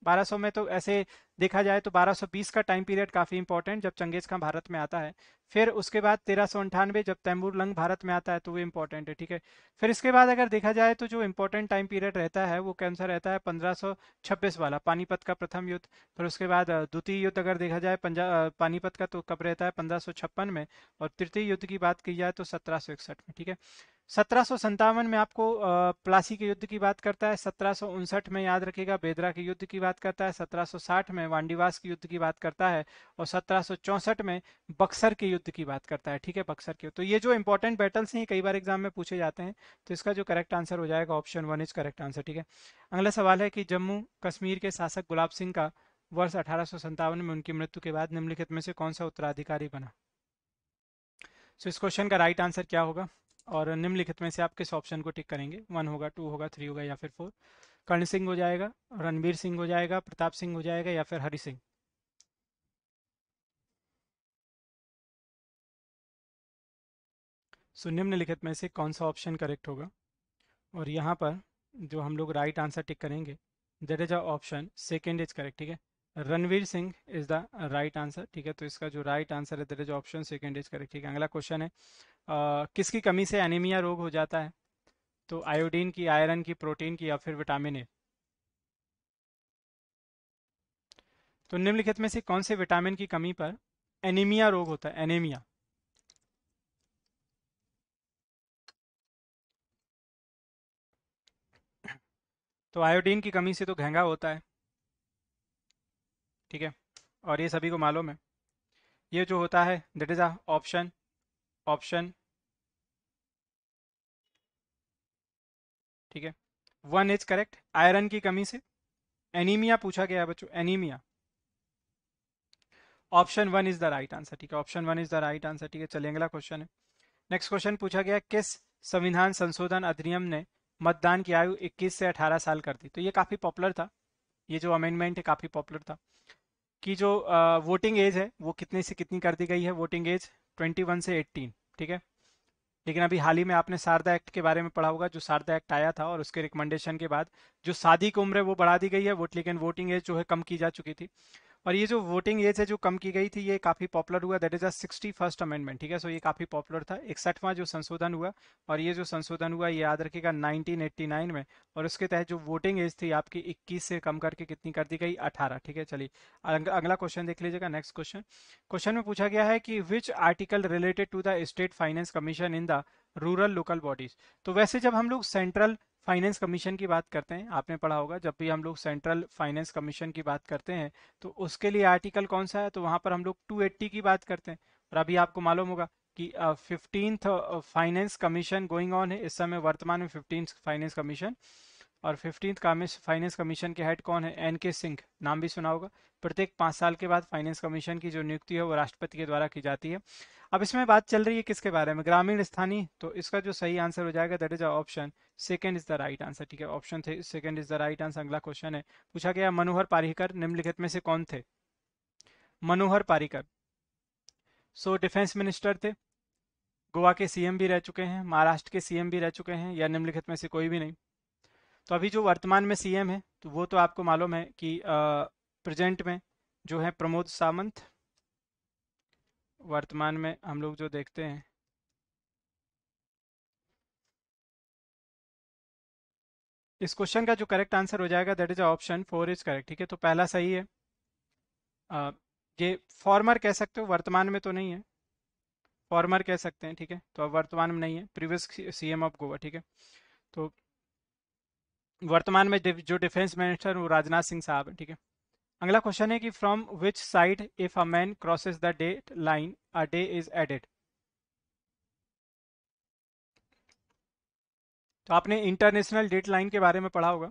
1200 में तो ऐसे देखा जाए तो 1220 का टाइम पीरियड काफ़ी इंपॉर्टेंट जब चंगेज खां भारत में आता है फिर उसके बाद तेरह जब तैमूर लंग भारत में आता है तो वो इम्पोर्टेंट है ठीक है फिर इसके बाद अगर देखा जाए तो जो इम्पोर्टेंट टाइम पीरियड रहता है वो कौन सा रहता है छब्बीस वाला पानीपत का प्रथम युद्ध फिर उसके बाद द्वितीय युद्ध अगर देखा जाए पानीपत का तो कब रहता है पंद्रह में और तृतीय युद्ध की बात की जाए तो सत्रह में ठीक है सत्रह में आपको प्लासी के युद्ध की बात करता है सत्रह में याद रखेगा बेदरा के युद्ध की बात करता है सत्रह में वांडीवास के युद्ध की बात करता है और सत्रह में बक्सर के युद्ध की बात करता है ठीक है बक्सर के तो ये जो इंपॉर्टेंट बैटल्स हैं कई बार एग्जाम में पूछे जाते हैं तो इसका जो करेक्ट आंसर हो जाएगा option one is correct answer ठीक है अगला सवाल है कि जम्मू कश्मीर के शासक गुलाब सिंह का वर्ष अठारह में उनकी मृत्यु के बाद निम्नलिखित में से कौन सा उत्तराधिकारी बना सो so, इस क्वेश्चन का राइट आंसर क्या होगा और निम्नलिखित में से आप किस ऑप्शन को टिक करेंगे वन होगा टू होगा थ्री होगा या फिर फोर कर्ण सिंह हो जाएगा रणवीर सिंह हो जाएगा प्रताप सिंह हो जाएगा या फिर हरि सिंह सो निम्नलिखित में से कौन सा ऑप्शन करेक्ट होगा और यहाँ पर जो हम लोग राइट आंसर टिक करेंगे that is a option second is correct ठीक है Ranveer Singh is the right answer ठीक है तो इसका जो राइट आंसर है that is option second is correct ठीक है अगला क्वेश्चन है किसकी कमी से एनीमिया रोग हो जाता है तो आयोडीन की आयरन की प्रोटीन की या फिर विटामिन ए तो निम्नलिखित में से कौन से विटामिन की कमी पर एनीमिया रोग होता है एनीमिया तो आयोडीन की कमी से तो घेंगा होता है ठीक है और ये सभी को मालूम है ये जो होता है that is a option option ठीक है वन इज करेक्ट आयरन की कमी से एनीमिया पूछा गया बच्चों anaemia option one is the right answer ठीक है option one is the right answer ठीक है चलिए अगला क्वेश्चन है नेक्स्ट क्वेश्चन पूछा गया किस संविधान संशोधन अधिनियम ने मतदान की आयु 21 से 18 साल कर दी तो ये काफ़ी पॉपुलर था ये जो अमेंडमेंट है काफ़ी पॉपुलर था कि जो वोटिंग एज है वो कितने से कितनी कर दी गई है वोटिंग एज 21 से 18 ठीक है लेकिन अभी हाल ही में आपने शारदा एक्ट के बारे में पढ़ा होगा जो शारदा एक्ट आया था और उसके रिकमेंडेशन के बाद जो शादी की उम्र है वो बढ़ा दी गई है वोट लेकिन वोटिंग एज जो है कम की जा चुकी थी और ये जो वोटिंग एज है जो कम की गई थी ये काफ़ी पॉपुलर हुआ that is eighty first amendment ठीक है सो ये काफ़ी पॉपुलर था इकसठवां जो संशोधन हुआ और ये जो संशोधन हुआ ये याद रखेगा 1989 में और उसके तहत जो वोटिंग एज थी आपकी इक्कीस से कम करके कितनी कर दी गई अठारह ठीक है चलिए अगला क्वेश्चन देख लीजिएगा नेक्स्ट क्वेश्चन क्वेश्चन में पूछा गया है कि which article related to the state finance commission in the rural local bodies तो वैसे जब हम लोग सेंट्रल फाइनेंस कमीशन की बात करते हैं आपने पढ़ा होगा जब भी हम लोग सेंट्रल फाइनेंस कमीशन की बात करते हैं तो उसके लिए आर्टिकल कौन सा है तो वहाँ पर हम लोग 280 की बात करते हैं और अभी आपको मालूम होगा कि fifteen finance commission going on है इस समय वर्तमान में फिफ्टीन फाइनेंस कमीशन और फिफ्टींथ फाइनेंस कमीशन के हेड कौन है एन के सिंह नाम भी सुना होगा प्रत्येक पाँच साल के बाद फाइनेंस कमीशन की जो नियुक्ति है वो राष्ट्रपति के द्वारा की जाती है अब इसमें बात चल रही है किसके बारे में ग्रामीण स्थानीय तो इसका जो सही आंसर हो जाएगा that is option second is the right answer ठीक है ऑप्शन थे second is the right answer अगला क्वेश्चन है पूछा गया मनोहर पारिकर निम्नलिखित में से कौन थे Manohar Parrikar so defence minister थे गोवा के सीएम भी रह चुके हैं महाराष्ट्र के सीएम भी रह चुके हैं या निम्नलिखित में से कोई भी नहीं तो अभी जो वर्तमान में सीएम है तो वो तो आपको मालूम है कि प्रेजेंट में जो है प्रमोद सावंत वर्तमान में हम लोग जो देखते हैं इस क्वेश्चन का जो करेक्ट आंसर हो जाएगा that is option four is correct ठीक है तो पहला सही है आ, ये फॉर्मर कह सकते हो वर्तमान में तो नहीं है फॉर्मर कह सकते हैं ठीक है तो अब वर्तमान में नहीं है प्रीवियस सीएम ऑफ गोवा ठीक है तो वर्तमान में जो डिफेंस मिनिस्टर वो राजनाथ सिंह साहब है ठीक है अगला क्वेश्चन है कि from which side if a man crosses the date line a day is added तो आपने इंटरनेशनल डेट लाइन के बारे में पढ़ा होगा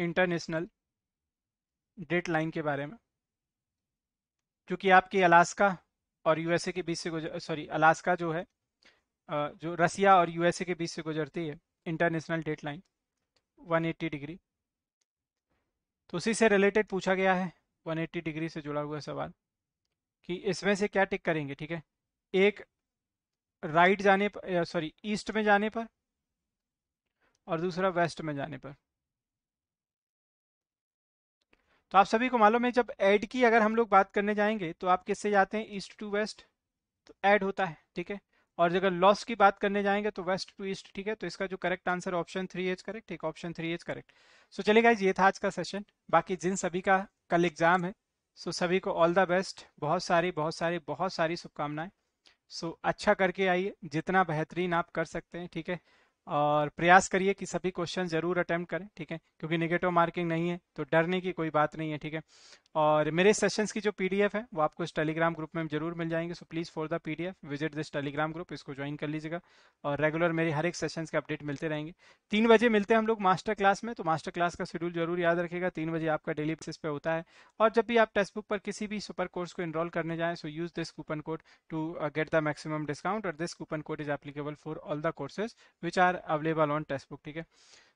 इंटरनेशनल डेट लाइन के बारे में क्योंकि आपकी अलास्का और यूएसए के बीच से गुजर सॉरी अलास्का जो है जो रसिया और यूएसए के बीच से गुजरती है international date line eighty degree तो उसी से रिलेटेड पूछा गया है 180 डिग्री से जुड़ा हुआ सवाल कि इसमें से क्या टिक करेंगे ठीक है एक राइट जाने पर सॉरी ईस्ट में जाने पर और दूसरा वेस्ट में जाने पर तो आप सभी को मालूम है जब ऐड की अगर हम लोग बात करने जाएंगे तो आप किससे जाते हैं ईस्ट टू वेस्ट तो ऐड होता है ठीक है और अगर लॉस की बात करने जाएंगे तो वेस्ट टू ईस्ट ठीक है तो इसका जो correct answer option three is correct ठीक option three is correct so चलिए गाइज ये था आज का सेशन बाकी जिन सभी का कल एग्जाम है सो so सभी को ऑल द बेस्ट बहुत सारी बहुत सारी बहुत सारी शुभकामनाएं सो so अच्छा करके आइए जितना बेहतरीन आप कर सकते हैं ठीक है और प्रयास करिए कि सभी क्वेश्चन जरूर अटेम्प्ट करें ठीक है क्योंकि निगेटिव मार्किंग नहीं है तो डरने की कोई बात नहीं है ठीक है और मेरे सेशंस की जो पीडीएफ है वो आपको इस टेलीग्राम ग्रुप में जरूर मिल जाएंगे so please for the PDF visit this Telegram group इसको ज्वाइन कर लीजिएगा और रेगुलर मेरे हर एक सेशन के अपडेट मिलते रहेंगे तीन बजे मिलते हैं हम लोग मास्टर क्लास में तो मास्टर क्लास का शेड्यूल जरूर याद रखेगा तीन बजे आपका डेली बेसिस पे होता है और जब भी आप टेक्स्ट बुक पर किसी भी सुपर कोर्स को इनरोल करने जाएँ so use this coupon code to get the maximum discount और this coupon code is applicable for all the courses which are available on Testbook ठीक है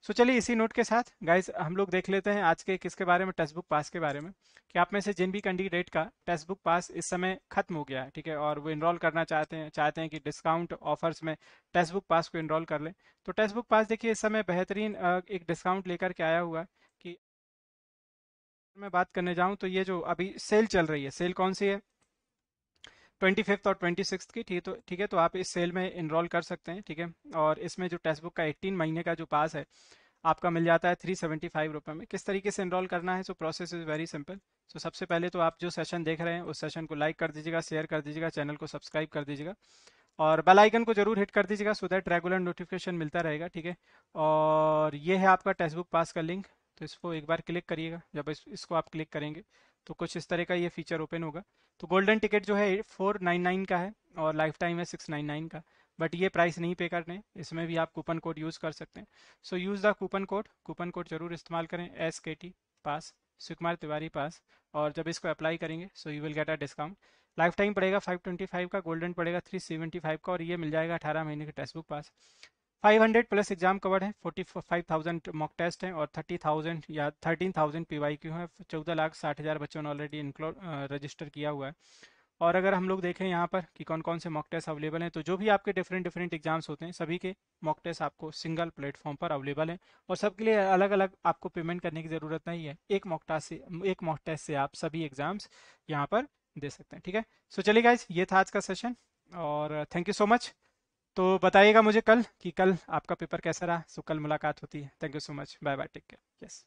सो so, चलिए इसी नोट के साथ गाइस हम लोग देख लेते हैं आज के किसके बारे में टेक्स्ट बुक पास के बारे में कि आप में से जिन भी कैंडिडेट का टेक्स्ट बुक पास इस समय खत्म हो गया है ठीक है और वो इनरोल करना चाहते हैं चाहते हैं कि डिस्काउंट ऑफर्स में टेक्स्ट बुक पास को इनरोल कर लें तो टेक्स्ट बुक पास देखिए इस समय बेहतरीन एक डिस्काउंट लेकर के आया हुआ है कि मैं बात करने जाऊँ तो ये जो अभी सेल चल रही है सेल कौन सी है ट्वेंटी फिफ्थ और ट्वेंटी सिक्स की ठीक है तो ठीक है तो आप इस सेल में इनरोल कर सकते हैं ठीक है और इसमें जो टेक्स्ट बुक का एट्टीन महीने का जो पास है आपका मिल जाता है थ्री सेवेंटी फाइव रुपये में किस तरीके से इनरोल करना है so process is very simple so सबसे पहले तो आप जो सेशन देख रहे हैं उस सेशन को लाइक कर दीजिएगा शेयर कर दीजिएगा चैनल को सब्सक्राइब कर दीजिएगा और बेल आइकन को जरूर हिट कर दीजिएगा सो दैट रेगुलर नोटिफिकेशन मिलता रहेगा ठीक है और ये है आपका टेक्स्ट बुक पास का लिंक तो इसको एक बार क्लिक करिएगा जब इस, इसको आप क्लिक करेंगे तो कुछ इस तरह का ये फीचर ओपन होगा तो गोल्डन टिकट जो है फोर नाइन नाइन का है और लाइफ टाइम है सिक्स नाइन नाइन का बट ये प्राइस नहीं पे करने इसमें भी आप कूपन कोड यूज़ कर सकते हैं so use the coupon code coupon code जरूर इस्तेमाल करें एस के टी पास सुकुमार तिवारी पास और जब इसको अप्लाई करेंगे so you will get a discount lifetime पड़ेगा 525 का गोल्डन पड़ेगा 375 का और ये मिल जाएगा 18 महीने के टेक्स्ट बुक पास 500 प्लस एग्जाम कवर है 45,000 मॉक टेस्ट हैं और 30,000 या 13,000 क्यू है चौदह लाख साठ हज़ार बच्चों ने ऑलरेडी इंक्लोड रजिस्टर किया हुआ है और अगर हम लोग देखें यहाँ पर कि कौन कौन से मॉक टेस्ट अवेलेबल हैं तो जो भी आपके डिफरेंट डिफरेंट एग्जाम्स होते हैं सभी के मॉक टेस्ट आपको सिंगल प्लेटफॉर्म पर अवेलेबल है और सबके लिए अलग अलग आपको पेमेंट करने की ज़रूरत नहीं है एक मॉक टेस्ट से एक मॉक टेस्ट से आप सभी एग्जाम्स यहाँ पर दे सकते हैं ठीक है सो चलिए गाइज ये था आज का सेशन और थैंक यू सो मच तो बताइएगा मुझे कल कि कल आपका पेपर कैसा रहा सो कल मुलाकात होती है thank you so much bye bye take care yes